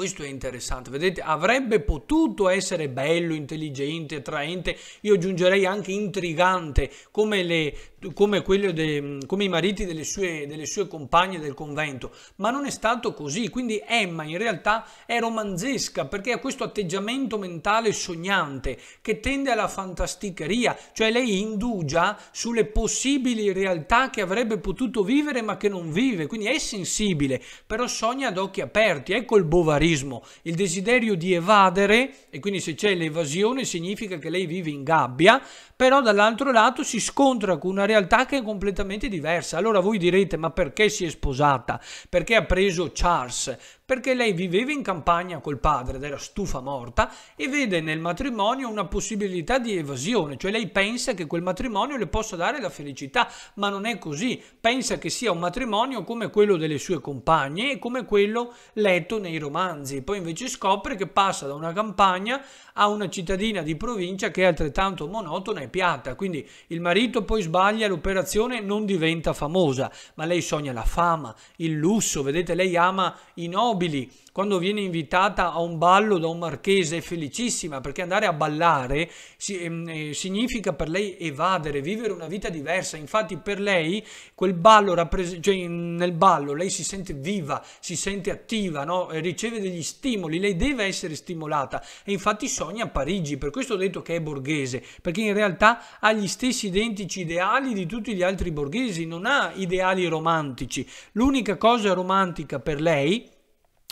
questo è interessante, vedete, avrebbe potuto essere bello, intelligente, attraente, io aggiungerei anche intrigante, come, le, come, de, come i mariti delle sue, delle sue compagne del convento, ma non è stato così, quindi Emma in realtà è romanzesca perché ha questo atteggiamento mentale sognante che tende alla fantasticheria, cioè lei indugia sulle possibili realtà che avrebbe potuto vivere ma che non vive, quindi è sensibile, però sogna ad occhi aperti, ecco il bovarino terrorismo, il desiderio di evadere e quindi se c'è l'evasione significa che lei vive in gabbia, però dall'altro lato si scontra con una realtà che è completamente diversa. Allora voi direte ma perché si è sposata? Perché ha preso Charles? perché lei viveva in campagna col padre ed era stufa morta e vede nel matrimonio una possibilità di evasione, cioè lei pensa che quel matrimonio le possa dare la felicità, ma non è così, pensa che sia un matrimonio come quello delle sue compagne e come quello letto nei romanzi, poi invece scopre che passa da una campagna a una cittadina di provincia che è altrettanto monotona e piatta. Quindi il marito poi sbaglia l'operazione, non diventa famosa, ma lei sogna la fama, il lusso, vedete, lei ama i nobili, quando viene invitata a un ballo da un marchese è felicissima perché andare a ballare ehm, eh, significa per lei evadere, vivere una vita diversa. Infatti per lei quel ballo cioè nel ballo lei si sente viva, si sente attiva, no? riceve degli stimoli, lei deve essere stimolata e infatti sogna a Parigi, per questo ho detto che è borghese, perché in realtà ha gli stessi identici ideali di tutti gli altri borghesi, non ha ideali romantici. L'unica cosa romantica per lei è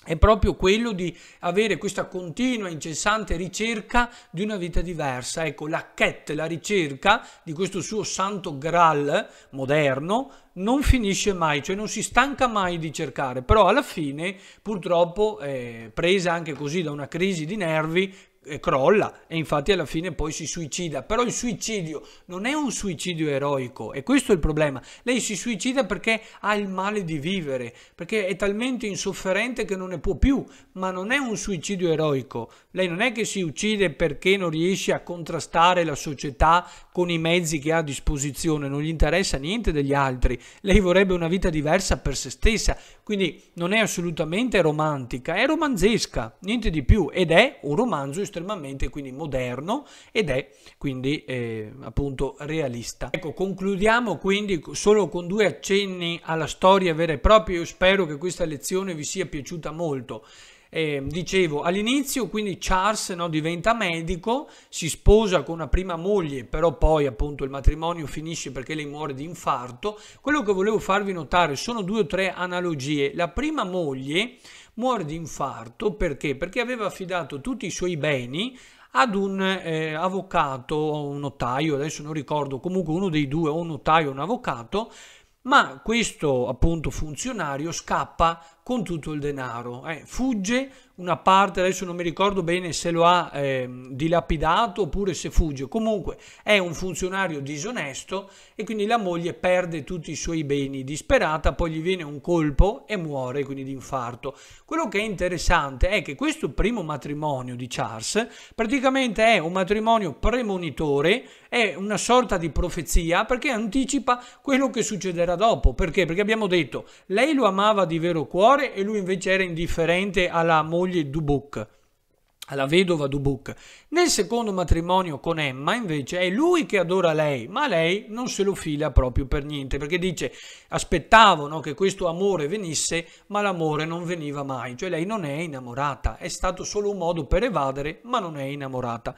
è proprio quello di avere questa continua, incessante ricerca di una vita diversa. Ecco, la Cat, la ricerca di questo suo santo Graal moderno, non finisce mai, cioè non si stanca mai di cercare, però alla fine, purtroppo, eh, presa anche così da una crisi di nervi, e crolla e infatti alla fine poi si suicida. Però il suicidio non è un suicidio eroico e questo è il problema. Lei si suicida perché ha il male di vivere, perché è talmente insofferente che non ne può più, ma non è un suicidio eroico. Lei non è che si uccide perché non riesce a contrastare la società con i mezzi che ha a disposizione, non gli interessa niente degli altri. Lei vorrebbe una vita diversa per se stessa, quindi non è assolutamente romantica, è romanzesca, niente di più ed è un romanzo estremamente estremamente quindi moderno ed è quindi eh, appunto realista. Ecco, concludiamo quindi solo con due accenni alla storia vera e propria. Io spero che questa lezione vi sia piaciuta molto. Eh, dicevo all'inizio, quindi Charles no, diventa medico, si sposa con una prima moglie, però poi appunto il matrimonio finisce perché lei muore di infarto. Quello che volevo farvi notare sono due o tre analogie. La prima moglie muore di infarto perché? Perché aveva affidato tutti i suoi beni ad un eh, avvocato o un notaio, adesso non ricordo, comunque uno dei due, o un notaio o un avvocato, ma questo appunto funzionario scappa con tutto il denaro. Eh, fugge una parte, adesso non mi ricordo bene se lo ha eh, dilapidato oppure se fugge. Comunque è un funzionario disonesto e quindi la moglie perde tutti i suoi beni. Disperata, poi gli viene un colpo e muore, quindi di infarto. Quello che è interessante è che questo primo matrimonio di Charles praticamente è un matrimonio premonitore, è una sorta di profezia perché anticipa quello che succederà dopo. Perché? Perché abbiamo detto, lei lo amava di vero cuore, cuore e lui invece era indifferente alla moglie Dubuc, alla vedova Dubuc. Nel secondo matrimonio con Emma invece è lui che adora lei, ma lei non se lo fila proprio per niente, perché dice aspettavo no, che questo amore venisse, ma l'amore non veniva mai, cioè lei non è innamorata, è stato solo un modo per evadere, ma non è innamorata.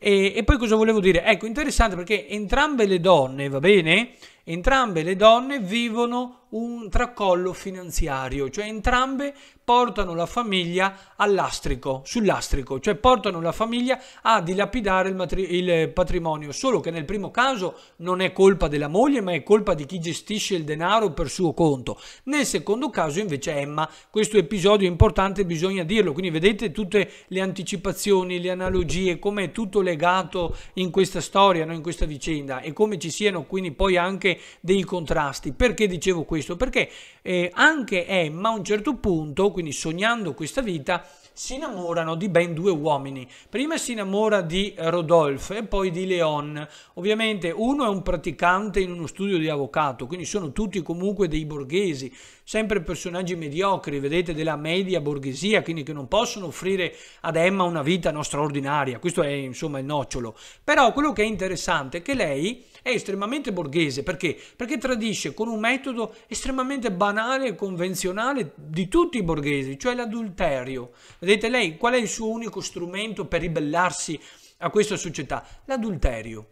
E, e poi cosa volevo dire? Ecco, interessante perché entrambe le donne, va bene? Entrambe le donne vivono un tracollo finanziario, cioè entrambe portano la famiglia al lastrico, sul lastrico, cioè portano la famiglia a dilapidare il, matri- il patrimonio, solo che nel primo caso non è colpa della moglie, ma è colpa di chi gestisce il denaro per suo conto. Nel secondo caso invece Emma, questo episodio è importante, bisogna dirlo, quindi vedete tutte le anticipazioni, le analogie, come è tutto legato in questa storia, no? in questa vicenda e come ci siano quindi poi anche dei contrasti. Perché dicevo questo? Perché eh, anche Emma a un certo punto, quindi sognando questa vita, si innamorano di ben due uomini. Prima si innamora di Rodolphe e poi di Leon. Ovviamente uno è un praticante in uno studio di avvocato, quindi sono tutti comunque dei borghesi, sempre personaggi mediocri, vedete, della media borghesia, quindi che non possono offrire ad Emma una vita straordinaria. Questo è insomma il nocciolo. Però quello che è interessante è che lei è estremamente borghese perché? Perché tradisce con un metodo estremamente banale e convenzionale di tutti i borghesi, cioè l'adulterio. Vedete lei qual è il suo unico strumento per ribellarsi a questa società? L'adulterio.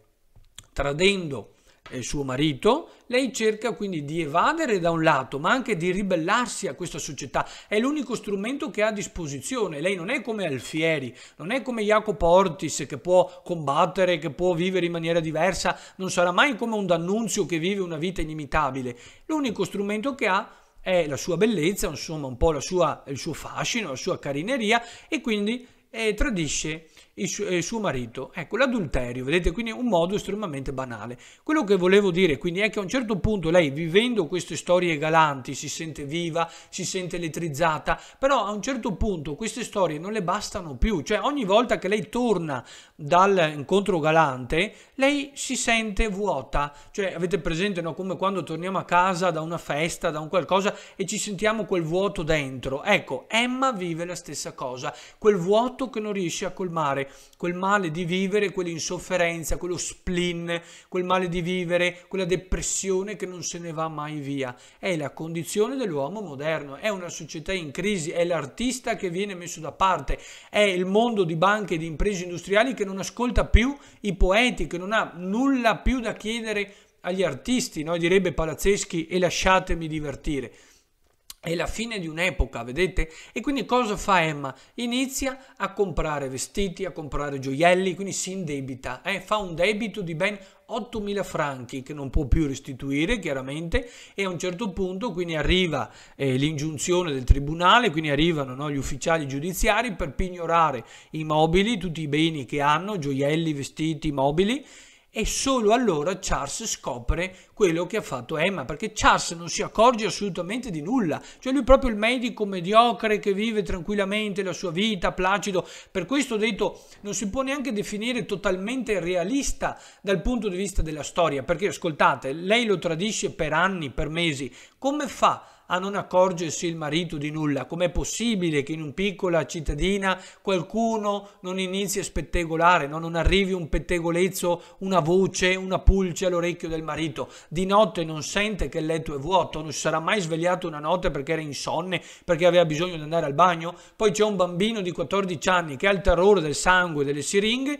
Tradendo eh, suo marito, lei cerca quindi di evadere da un lato, ma anche di ribellarsi a questa società. È l'unico strumento che ha a disposizione. Lei non è come Alfieri, non è come Jacopo Ortis che può combattere, che può vivere in maniera diversa, non sarà mai come un D'Annunzio che vive una vita inimitabile. L'unico strumento che ha è la sua bellezza, insomma un po' sua, il suo fascino, la sua carineria e quindi eh, tradisce il eh, suo marito. Ecco, l'adulterio, vedete, quindi un modo estremamente banale. Quello che volevo dire quindi è che a un certo punto lei, vivendo queste storie galanti, si sente viva, si sente elettrizzata, però a un certo punto queste storie non le bastano più, cioè ogni volta che lei torna dall'incontro galante, lei si sente vuota, cioè avete presente no? come quando torniamo a casa da una festa, da un qualcosa e ci sentiamo quel vuoto dentro. Ecco, Emma vive la stessa cosa, quel vuoto che non riesce a colmare, quel male di vivere, quell'insofferenza, quello spleen, quel male di vivere, quella depressione che non se ne va mai via. È la condizione dell'uomo moderno, è una società in crisi, è l'artista che viene messo da parte, è il mondo di banche e di imprese industriali che non ascolta più i poeti, che non ha nulla più da chiedere agli artisti, no? direbbe Palazzeschi, e lasciatemi divertire. È la fine di un'epoca, vedete? E quindi cosa fa Emma? Inizia a comprare vestiti, a comprare gioielli, quindi si indebita, eh? fa un debito di ben 8.000 franchi che non può più restituire chiaramente e a un certo punto quindi arriva eh, l'ingiunzione del tribunale, quindi arrivano no, gli ufficiali giudiziari per pignorare i mobili, tutti i beni che hanno, gioielli, vestiti, mobili e solo allora Charles scopre quello che ha fatto Emma, perché Charles non si accorge assolutamente di nulla, cioè lui è proprio il medico mediocre che vive tranquillamente la sua vita, placido, per questo ho detto non si può neanche definire totalmente realista dal punto di vista della storia, perché ascoltate, lei lo tradisce per anni, per mesi, come fa? a non accorgersi il marito di nulla. Com'è possibile che in una piccola cittadina qualcuno non inizi a spettegolare, no? non arrivi un pettegolezzo, una voce, una pulce all'orecchio del marito? Di notte non sente che il letto è vuoto, non si sarà mai svegliato una notte perché era insonne, perché aveva bisogno di andare al bagno. Poi c'è un bambino di 14 anni che ha il terrore del sangue, delle siringhe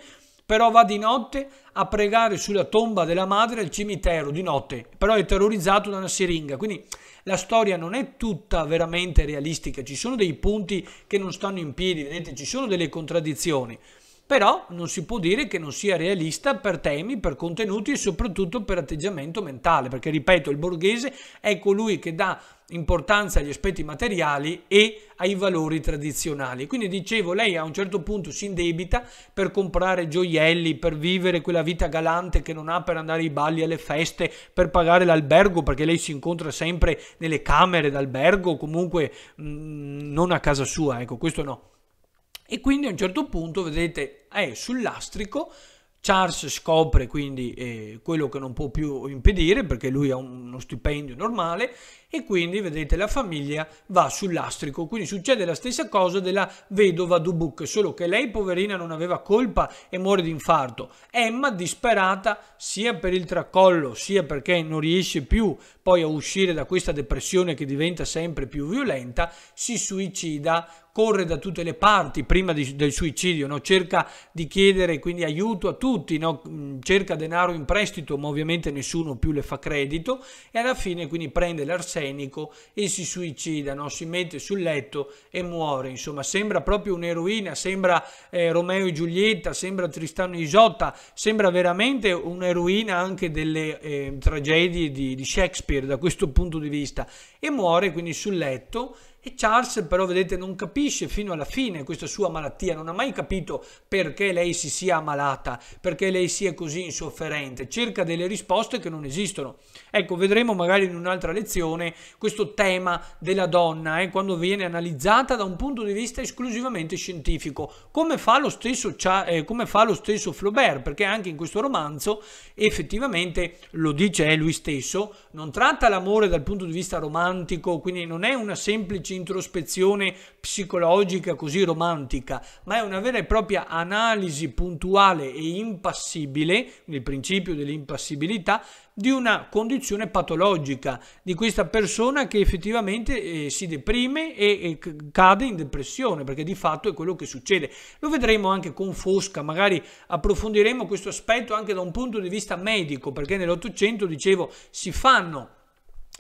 però va di notte a pregare sulla tomba della madre al cimitero di notte, però è terrorizzato da una siringa. Quindi la storia non è tutta veramente realistica, ci sono dei punti che non stanno in piedi, vedete, ci sono delle contraddizioni, però non si può dire che non sia realista per temi, per contenuti e soprattutto per atteggiamento mentale, perché ripeto, il borghese è colui che dà importanza agli aspetti materiali e ai valori tradizionali. Quindi dicevo, lei a un certo punto si indebita per comprare gioielli, per vivere quella vita galante che non ha per andare ai balli, alle feste, per pagare l'albergo, perché lei si incontra sempre nelle camere d'albergo, comunque mh, mm, non a casa sua, ecco, questo no. E quindi a un certo punto, vedete, è eh, sul lastrico Charles scopre quindi eh, quello che non può più impedire perché lui ha uno stipendio normale e quindi vedete la famiglia va sul lastrico, quindi succede la stessa cosa della vedova Dubuc, solo che lei poverina non aveva colpa e muore di infarto. Emma disperata sia per il tracollo sia perché non riesce più poi a uscire da questa depressione che diventa sempre più violenta, si suicida corre da tutte le parti prima di, del suicidio, no? cerca di chiedere quindi aiuto a tutti, no? Mm, cerca denaro in prestito, ma ovviamente nessuno più le fa credito e alla fine quindi prende l'arsenico e si suicida, no? si mette sul letto e muore. Insomma, sembra proprio un'eroina, sembra eh, Romeo e Giulietta, sembra Tristano e Isotta, sembra veramente un'eroina anche delle eh, tragedie di, di Shakespeare da questo punto di vista e muore quindi sul letto e Charles però, vedete, non capisce fino alla fine questa sua malattia, non ha mai capito perché lei si sia ammalata, perché lei sia così insofferente, cerca delle risposte che non esistono. Ecco, vedremo magari in un'altra lezione questo tema della donna, eh, quando viene analizzata da un punto di vista esclusivamente scientifico, come fa lo stesso, eh, come fa lo stesso Flaubert, perché anche in questo romanzo effettivamente lo dice eh, lui stesso, non tratta l'amore dal punto di vista romantico, quindi non è una semplice introspezione psicologica così romantica, ma è una vera e propria analisi puntuale e impassibile, il principio dell'impassibilità, di una condizione patologica di questa persona che effettivamente eh, si deprime e, e, cade in depressione, perché di fatto è quello che succede. Lo vedremo anche con Fosca, magari approfondiremo questo aspetto anche da un punto di vista medico, perché nell'Ottocento, dicevo, si fanno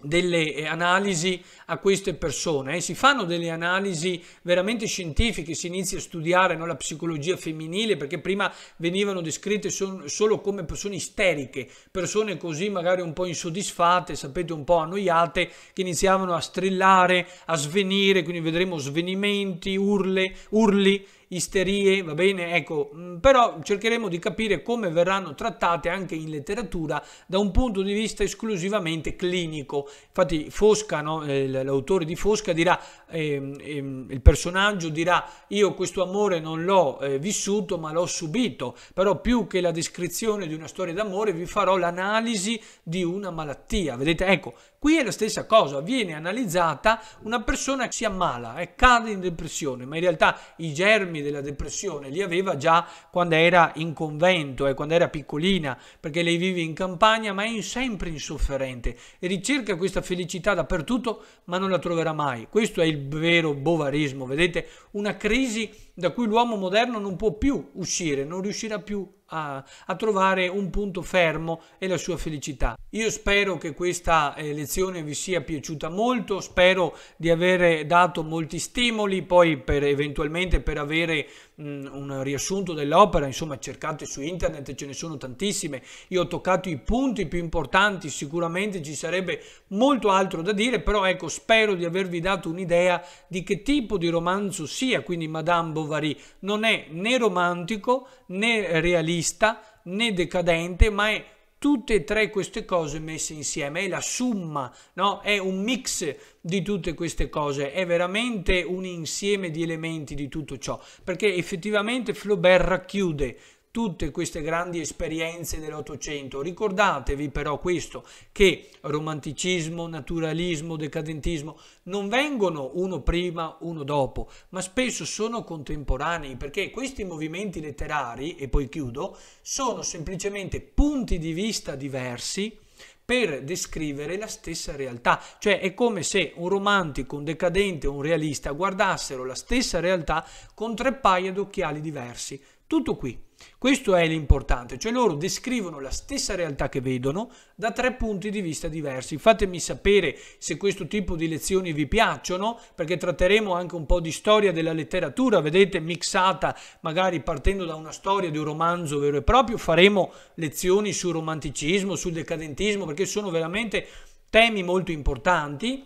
delle eh, analisi a queste persone, eh. si fanno delle analisi veramente scientifiche, si inizia a studiare no, la psicologia femminile perché prima venivano descritte son, solo come persone isteriche, persone così magari un po' insoddisfatte, sapete un po' annoiate, che iniziavano a strillare, a svenire, quindi vedremo svenimenti, urle, urli isterie, va bene? Ecco, mm, però cercheremo di capire come verranno trattate anche in letteratura da un punto di vista esclusivamente clinico. Infatti Fosca, no? Eh, l'autore di Fosca dirà, ehm, ehm, il personaggio dirà io questo amore non l'ho eh, vissuto ma l'ho subito, però più che la descrizione di una storia d'amore vi farò l'analisi di una malattia. Vedete, ecco, Qui è la stessa cosa, viene analizzata una persona che si ammala e cade in depressione, ma in realtà i germi della depressione li aveva già quando era in convento e eh, quando era piccolina, perché lei vive in campagna ma è sempre insofferente e ricerca questa felicità dappertutto ma non la troverà mai. Questo è il vero bovarismo, vedete? Una crisi da cui l'uomo moderno non può più uscire, non riuscirà più a, a, trovare un punto fermo e la sua felicità. Io spero che questa eh, lezione vi sia piaciuta molto, spero di aver dato molti stimoli, poi per, eventualmente per avere un riassunto dell'opera, insomma cercate su internet, ce ne sono tantissime, io ho toccato i punti più importanti, sicuramente ci sarebbe molto altro da dire, però ecco spero di avervi dato un'idea di che tipo di romanzo sia, quindi Madame Bovary non è né romantico né realista né decadente, ma è tutte e tre queste cose messe insieme, è la summa, no? è un mix di tutte queste cose, è veramente un insieme di elementi di tutto ciò, perché effettivamente Flaubert racchiude tutte queste grandi esperienze dell'Ottocento. Ricordatevi però questo, che romanticismo, naturalismo, decadentismo non vengono uno prima, uno dopo, ma spesso sono contemporanei, perché questi movimenti letterari, e poi chiudo, sono semplicemente punti di vista diversi per descrivere la stessa realtà, cioè è come se un romantico, un decadente un realista guardassero la stessa realtà con tre paia d'occhiali diversi. Tutto qui. Questo è l'importante, cioè loro descrivono la stessa realtà che vedono da tre punti di vista diversi. Fatemi sapere se questo tipo di lezioni vi piacciono, perché tratteremo anche un po' di storia della letteratura, vedete, mixata magari partendo da una storia di un romanzo vero e proprio, faremo lezioni sul romanticismo, sul decadentismo, perché sono veramente temi molto importanti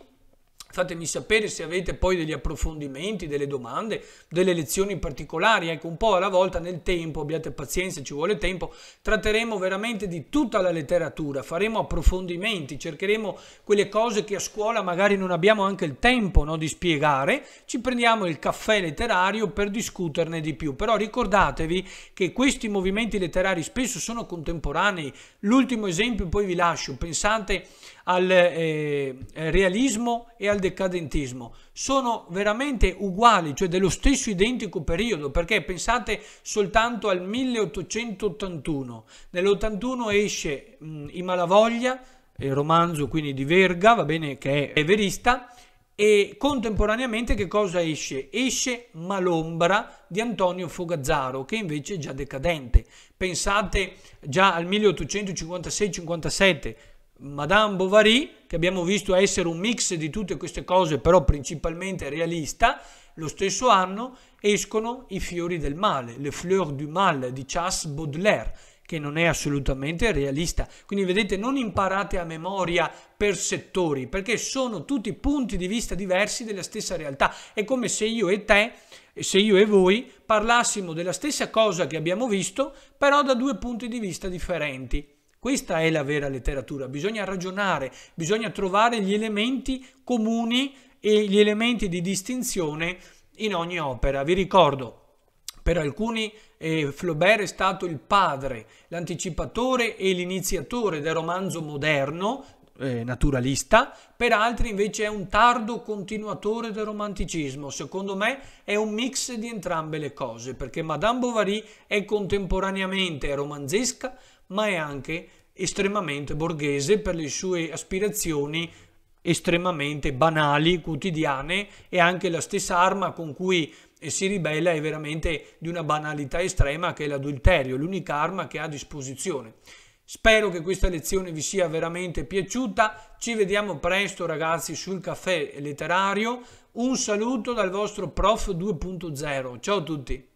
Fatemi sapere se avete poi degli approfondimenti, delle domande, delle lezioni particolari, ecco un po' alla volta nel tempo, abbiate pazienza, ci vuole tempo, tratteremo veramente di tutta la letteratura, faremo approfondimenti, cercheremo quelle cose che a scuola magari non abbiamo anche il tempo no, di spiegare, ci prendiamo il caffè letterario per discuterne di più, però ricordatevi che questi movimenti letterari spesso sono contemporanei, l'ultimo esempio poi vi lascio, pensate al eh, realismo e al decadentismo. Sono veramente uguali, cioè dello stesso identico periodo, perché pensate soltanto al 1881. Nell'81 esce mh, mm, I Malavoglia, il eh, romanzo quindi di Verga, va bene, che è verista, e contemporaneamente che cosa esce? Esce Malombra di Antonio Fogazzaro, che invece è già decadente. Pensate già al 1856-57, Madame Bovary, che abbiamo visto essere un mix di tutte queste cose, però principalmente realista, lo stesso anno escono I fiori del male, Le fleurs du mal di Charles Baudelaire, che non è assolutamente realista. Quindi vedete, non imparate a memoria per settori, perché sono tutti punti di vista diversi della stessa realtà. È come se io e te, se io e voi, parlassimo della stessa cosa che abbiamo visto, però da due punti di vista differenti. Questa è la vera letteratura, bisogna ragionare, bisogna trovare gli elementi comuni e gli elementi di distinzione in ogni opera. Vi ricordo, per alcuni eh, Flaubert è stato il padre, l'anticipatore e l'iniziatore del romanzo moderno, eh, naturalista, per altri invece è un tardo continuatore del romanticismo. Secondo me è un mix di entrambe le cose, perché Madame Bovary è contemporaneamente romanzesca ma è anche estremamente borghese per le sue aspirazioni estremamente banali, quotidiane e anche la stessa arma con cui si ribella è veramente di una banalità estrema che è l'adulterio, l'unica arma che ha a disposizione. Spero che questa lezione vi sia veramente piaciuta, ci vediamo presto ragazzi sul caffè letterario, un saluto dal vostro prof 2.0, ciao a tutti!